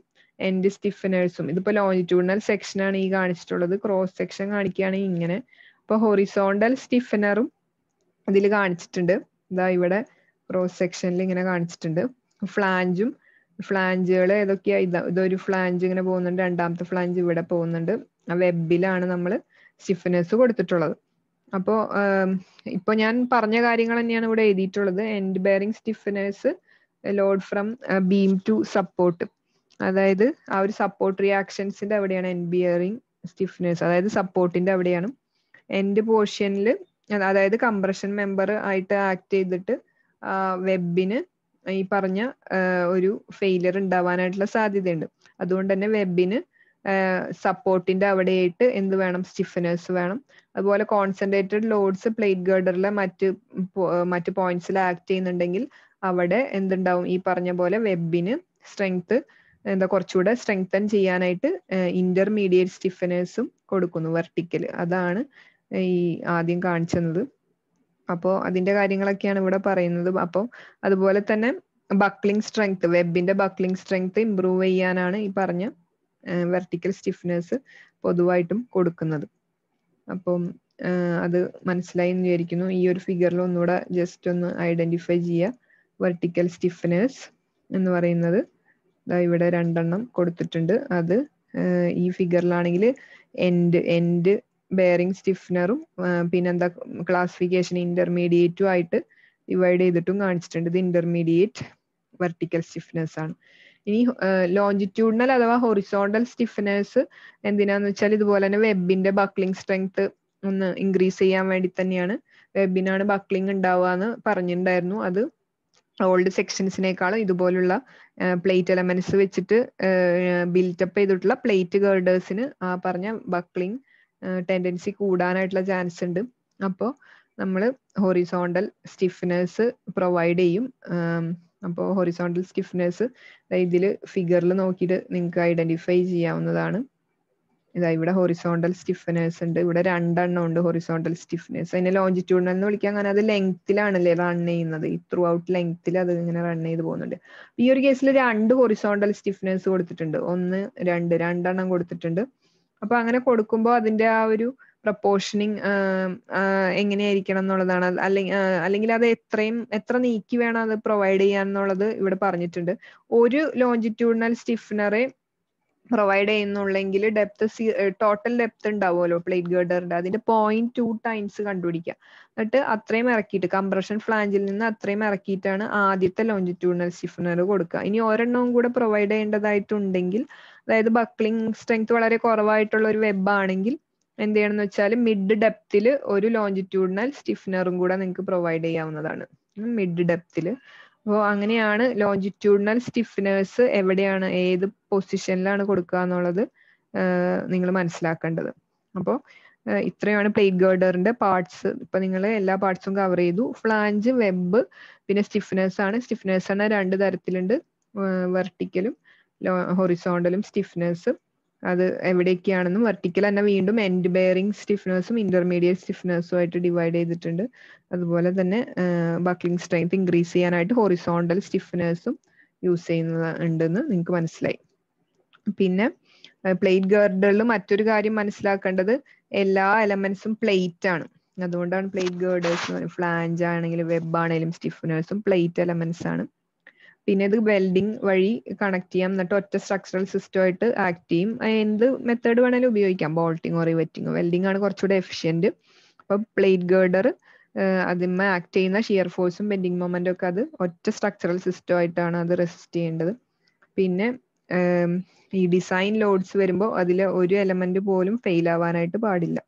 എൻഡ് സ്റ്റിഫനേഴ്സും ഇതിപ്പോ ലോഞ്ചിറ്റ്യൂഡിനൽ ആണ് ഈ കാണിച്ചിട്ടുള്ളത് ക്രോസ് സെക്ഷൻ കാണിക്കുകയാണെങ്കിൽ ഇങ്ങനെ അപ്പോൾ ഹൊറിസോണ്ടൽ സ്റ്റിഫനറും ഇതിൽ കാണിച്ചിട്ടുണ്ട് ഇതാ ഇവിടെ ക്രോസ് സെക്ഷനിൽ ഇങ്ങനെ കാണിച്ചിട്ടുണ്ട് ഫ്ലാഞ്ചും ഫ്ലാഞ്ചുകൾ ഏതൊക്കെയാ ഇതാ ഇതൊരു ഫ്ലാഞ്ച് ഇങ്ങനെ പോകുന്നുണ്ട് രണ്ടാമത്തെ ഫ്ലാഞ്ച് ഇവിടെ പോകുന്നുണ്ട് വെബിലാണ് നമ്മൾ സ്റ്റിഫ്നെസ് കൊടുത്തിട്ടുള്ളത് അപ്പോൾ ഇപ്പൊ ഞാൻ പറഞ്ഞ കാര്യങ്ങൾ തന്നെയാണ് ഇവിടെ എഴുതിയിട്ടുള്ളത് end bearing stiffeners load from beam to support അതായത് ആ ഒരു സപ്പോർട്ട് റിയാക്ഷൻസിന്റെ അവിടെയാണ് എൻഡ് ബിയറിംഗ് സ്റ്റിഫ്നെസ് അതായത് സപ്പോർട്ടിന്റെ അവിടെയാണ് എൻഡ് പോർഷനിൽ അതായത് കംപ്രഷൻ മെമ്പർ ആയിട്ട് ആക്ട് ചെയ്തിട്ട് വെബിന് ഈ പറഞ്ഞ ഒരു ഫെയിലിയർ ഉണ്ടാവാനായിട്ടുള്ള സാധ്യതയുണ്ട് അതുകൊണ്ട് തന്നെ വെബിന് സപ്പോർട്ടിന്റെ അവിടെയായിട്ട് എന്ത് വേണം സ്റ്റിഫനേഴ്സ് വേണം അതുപോലെ കോൺസെൻട്രേറ്റഡ് ലോഡ്സ് പ്ലേറ്റ് ഗേർഡറിലെ മറ്റ് മറ്റ് പോയിന്റ്സിൽ ആക്ട് ചെയ്യുന്നുണ്ടെങ്കിൽ അവിടെ എന്തുണ്ടാവും ഈ പറഞ്ഞ പോലെ വെബിന് സ്ട്രെങ്ത് എന്താ കുറച്ചുകൂടെ സ്ട്രെങ്തൻ ചെയ്യാനായിട്ട് ഇന്റർമീഡിയറ്റ് സ്റ്റിഫനേഴ്സും കൊടുക്കുന്നു വെർട്ടിക്കൽ അതാണ് ഈ ആദ്യം കാണിച്ചത് അപ്പോൾ അതിന്റെ കാര്യങ്ങളൊക്കെയാണ് ഇവിടെ പറയുന്നത് അപ്പോൾ അതുപോലെ തന്നെ ബക്ലിംഗ് സ്ട്രെങ്ത് വെബിന്റെ ബക്ലിംഗ് സ്ട്രെങ്ത് ഇംപ്രൂവ് ചെയ്യാനാണ് ഈ പറഞ്ഞ വെർട്ടിക്കൽ സ്റ്റിഫ്നെസ് പൊതുവായിട്ടും കൊടുക്കുന്നത് അപ്പം അത് മനസ്സിലായി എന്ന് വിചാരിക്കുന്നു ഈ ഒരു ഫിഗറിൽ ഒന്നുകൂടെ ജസ്റ്റ് ഒന്ന് ഐഡന്റിഫൈ ചെയ്യുക വെർട്ടിക്കൽ സ്റ്റിഫ്നെസ് എന്ന് പറയുന്നത് ഇവിടെ രണ്ടെണ്ണം കൊടുത്തിട്ടുണ്ട് അത് ഈ ഫിഗറിലാണെങ്കിൽ എൻഡ് എൻഡ് ബെയറിംഗ് സ്റ്റിഫ്നറും പിന്നെന്താ ക്ലാസിഫിക്കേഷൻ ഇന്റർമീഡിയറ്റും ആയിട്ട് ഡിവൈഡ് ചെയ്തിട്ടും കാണിച്ചിട്ടുണ്ട് ഇത് ഇന്റർമീഡിയറ്റ് വെർട്ടിക്കൽ സ്റ്റിഫ്നെസ് ആണ് ഇനി ലോഞ്ചിറ്റ്യൂഡിനൽ അഥവാ ഹൊറിസോണ്ടൽ സ്റ്റിഫനേഴ്സ് എന്തിനാന്ന് വെച്ചാൽ ഇതുപോലെ തന്നെ വെബിന്റെ ബക്ലിംഗ് സ്ട്രെങ്ത് ഒന്ന് ഇൻക്രീസ് ചെയ്യാൻ വേണ്ടി തന്നെയാണ് വെബിനാണ് ബക്ലിംഗ് ഉണ്ടാവുക എന്ന് പറഞ്ഞിട്ടുണ്ടായിരുന്നു അത് ഓൾഡ് സെക്ഷൻസിനേക്കാളും ഇതുപോലുള്ള പ്ലേറ്റ് എലമെന്റ്സ് വെച്ചിട്ട് ബിൽറ്റപ്പ് ചെയ്തിട്ടുള്ള പ്ലേറ്റ് ഗേർഡേഴ്സിന് ആ പറഞ്ഞ ബക്ലിംഗ് ടെൻഡൻസി കൂടാനായിട്ടുള്ള ചാൻസ് ഉണ്ട് അപ്പോൾ നമ്മൾ ഹൊറിസോണ്ടൽ സ്റ്റിഫ്നേഴ്സ് പ്രൊവൈഡ് ചെയ്യും അപ്പോൾ ഹൊറിസോണ്ടൽ സ്റ്റിഫ്നെസ് ഇതിൽ ഫിഗറിൽ നോക്കിയിട്ട് നിങ്ങൾക്ക് ഐഡൻറ്റിഫൈ ചെയ്യാവുന്നതാണ് ഇതാ ഇവിടെ ഹൊറിസോണ്ടൽ സ്റ്റിഫ്നെസ് ഉണ്ട് ഇവിടെ രണ്ടെണ്ണം ഉണ്ട് ഹൊറിസോണ്ടൽ സ്റ്റിഫ്നെസ് അതിനെ ലോഞ്ചിറ്റ്യൂഡിനൽ എന്ന് വിളിക്കാൻ കാരണം അത് ലെങ്ത്തിലാണല്ലേ റൺ ചെയ്യുന്നത് ഈ ത്രൂ ഔട്ട് ലെങ്ത്തിൽ അത് ഇങ്ങനെ റൺ ചെയ്ത് പോകുന്നുണ്ട് ഈ ഒരു കേസിൽ രണ്ട് ഹൊറിസോണ്ടൽ സ്റ്റിഫ്നെസ് കൊടുത്തിട്ടുണ്ട് ഒന്ന് രണ്ട് രണ്ടെണ്ണം കൊടുത്തിട്ടുണ്ട് അപ്പൊ അങ്ങനെ കൊടുക്കുമ്പോൾ അതിന്റെ ആ ഒരു പ്രപ്പോർഷനിങ് എങ്ങനെയായിരിക്കണം എന്നുള്ളതാണ് അല്ലെങ്കിൽ അല്ലെങ്കിൽ അത് എത്രയും എത്ര നീക്കി വേണം അത് പ്രൊവൈഡ് ചെയ്യാൻ എന്നുള്ളത് ഇവിടെ പറഞ്ഞിട്ടുണ്ട് ഒരു ലോഞ്ചിറ്റ്യൂഡിനൽ സ്റ്റിഫ്നറെ പ്രൊവൈഡ് ചെയ്യുന്നുള്ളെങ്കിൽ ഡെപ്ത് ടോട്ടൽ ഡെപ്ത് ഉണ്ടാവുമല്ലോ പ്ലേറ്റ് ഗേഡറിന്റെ അതിന്റെ പോയിന്റ് ടു ടൈംസ് കണ്ടുപിടിക്കുക എന്നിട്ട് അത്രയും ഇറക്കിയിട്ട് കംപ്രഷൻ ഫ്ലാഞ്ചിൽ നിന്ന് അത്രയും ഇറക്കിയിട്ടാണ് ആദ്യത്തെ ലോഞ്ചിറ്റ്യൂഡിനൽ സ്റ്റിഫ്നർ കൊടുക്കുക ഇനി ഒരെണ്ണവും കൂടെ പ്രൊവൈഡ് ചെയ്യേണ്ടതായിട്ടുണ്ടെങ്കിൽ അതായത് ബക്ലിംഗ് സ്ട്രെങ്ത് വളരെ കുറവായിട്ടുള്ള ഒരു വെബ് ആണെങ്കിൽ എന്ത് ചെയ്യണം എന്ന് വെച്ചാൽ മിഡ് ഡെപ്തിൽ ഒരു ലോഞ്ചിറ്റ്യൂഡിനൽ സ്റ്റിഫ്നറും കൂടെ നിങ്ങൾക്ക് പ്രൊവൈഡ് ചെയ്യാവുന്നതാണ് മിഡ് ഡെപ്തിൽ അപ്പോൾ അങ്ങനെയാണ് ലോഞ്ചിറ്റ്യൂഡിനൽ സ്റ്റിഫ്നേഴ്സ് എവിടെയാണ് ഏത് പൊസിഷനിലാണ് കൊടുക്കുക എന്നുള്ളത് നിങ്ങൾ മനസ്സിലാക്കേണ്ടത് അപ്പോൾ ഇത്രയാണ് പ്ലേറ്റ് ഗേർഡറിന്റെ പാർട്സ് ഇപ്പൊ നിങ്ങൾ എല്ലാ പാർട്സും കവർ ചെയ്തു ഫ്ലാഞ്ച് വെബ് പിന്നെ സ്റ്റിഫ്നേഴ്സ് ആണ് സ്റ്റിഫ്നേഴ്സ് ആണ് രണ്ട് തരത്തിലുണ്ട് വെർട്ടിക്കലും ഹൊറിസോണ്ടലും സ്റ്റിഫ്നേഴ്സും അത് എവിടെയൊക്കെയാണെന്നും വെർട്ടിക്കൽ തന്നെ വീണ്ടും എൻഡ് ബെയറിംഗ് സ്റ്റിഫ്നേഴ്സും ഇന്റർമീഡിയറ്റ് സ്റ്റിഫ്നേഴ്സും ആയിട്ട് ഡിവൈഡ് ചെയ്തിട്ടുണ്ട് അതുപോലെ തന്നെ ബക്കിംഗ് സ്ട്രെങ്ത് ഇൻക്രീസ് ചെയ്യാനായിട്ട് ഹൊറിസോണ്ടൽ സ്റ്റിഫ്നേഴ്സും യൂസ് ചെയ്യുന്നത് ഉണ്ടെന്ന് നിങ്ങൾക്ക് മനസ്സിലായി പിന്നെ പ്ലേറ്റ് ഗേർഡുകളിൽ മറ്റൊരു കാര്യം മനസ്സിലാക്കേണ്ടത് എല്ലാ എലമെന്റ്സും പ്ലേറ്റ് ആണ് അതുകൊണ്ടാണ് പ്ലേറ്റ് ഗേർഡേഴ്സ് ഫ്ലാൻജ് ആണെങ്കിലും വെബ് ആണെങ്കിലും സ്റ്റിഫ്നേഴ്സും പ്ലേറ്റ് എലമെന്റ്സ് ആണ് പിന്നെ ഇത് വെൽഡിങ് വഴി കണക്ട് ചെയ്യാം എന്നിട്ട് ഒറ്റ സ്ട്രക്ചറൽ സിസ്റ്റം ആയിട്ട് ആക്ട് ചെയ്യും എന്ത് മെത്തേഡ് വേണേലും ഉപയോഗിക്കാം ബോൾട്ടിങ് ബോൾട്ടിങ്ങോ വെറ്റിങ് വെൽഡിങ് ആണ് കുറച്ചുകൂടെ എഫിഷ്യന്റ് അപ്പൊ പ്ലേറ്റ് ഗേർഡർ അതിന്മ ആക്ട് ചെയ്യുന്ന ഷിയർ ഫോഴ്സും ബെൻഡിങ് മൊമെന്റും ഒക്കെ അത് ഒറ്റ സ്ട്രക്ചറൽ സിസ്റ്റം ആയിട്ടാണ് അത് റെസിസ്റ്റ് ചെയ്യേണ്ടത് പിന്നെ ഈ ഡിസൈൻ ലോഡ്സ് വരുമ്പോൾ അതിൽ ഒരു എലമെന്റ് പോലും ഫെയിൽ ആവാനായിട്ട് പാടില്ല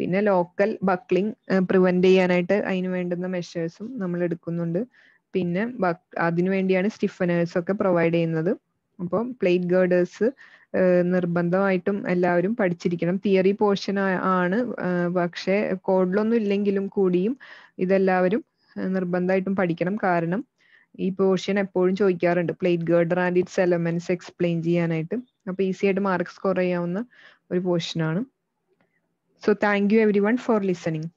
പിന്നെ ലോക്കൽ ബക്ലിംഗ് പ്രിവെന്റ് ചെയ്യാനായിട്ട് അതിന് വേണ്ടുന്ന മെഷേഴ്സും നമ്മൾ എടുക്കുന്നുണ്ട് പിന്നെ അതിനു വേണ്ടിയാണ് സ്റ്റിഫനേഴ്സ് ഒക്കെ പ്രൊവൈഡ് ചെയ്യുന്നത് അപ്പോൾ പ്ലേറ്റ് ഗേർഡേഴ്സ് നിർബന്ധമായിട്ടും എല്ലാവരും പഠിച്ചിരിക്കണം തിയറി പോർഷൻ ആണ് പക്ഷേ കോഡിലൊന്നും ഇല്ലെങ്കിലും കൂടിയും ഇതെല്ലാവരും നിർബന്ധമായിട്ടും പഠിക്കണം കാരണം ഈ പോർഷൻ എപ്പോഴും ചോദിക്കാറുണ്ട് plate girder and its elements explain ചെയ്യാനായിട്ട് അപ്പോൾ ഈസി ആയിട്ട് മാർക്ക് സ്കോർ ചെയ്യാവുന്ന ഒരു പോർഷനാണ് so thank you everyone for listening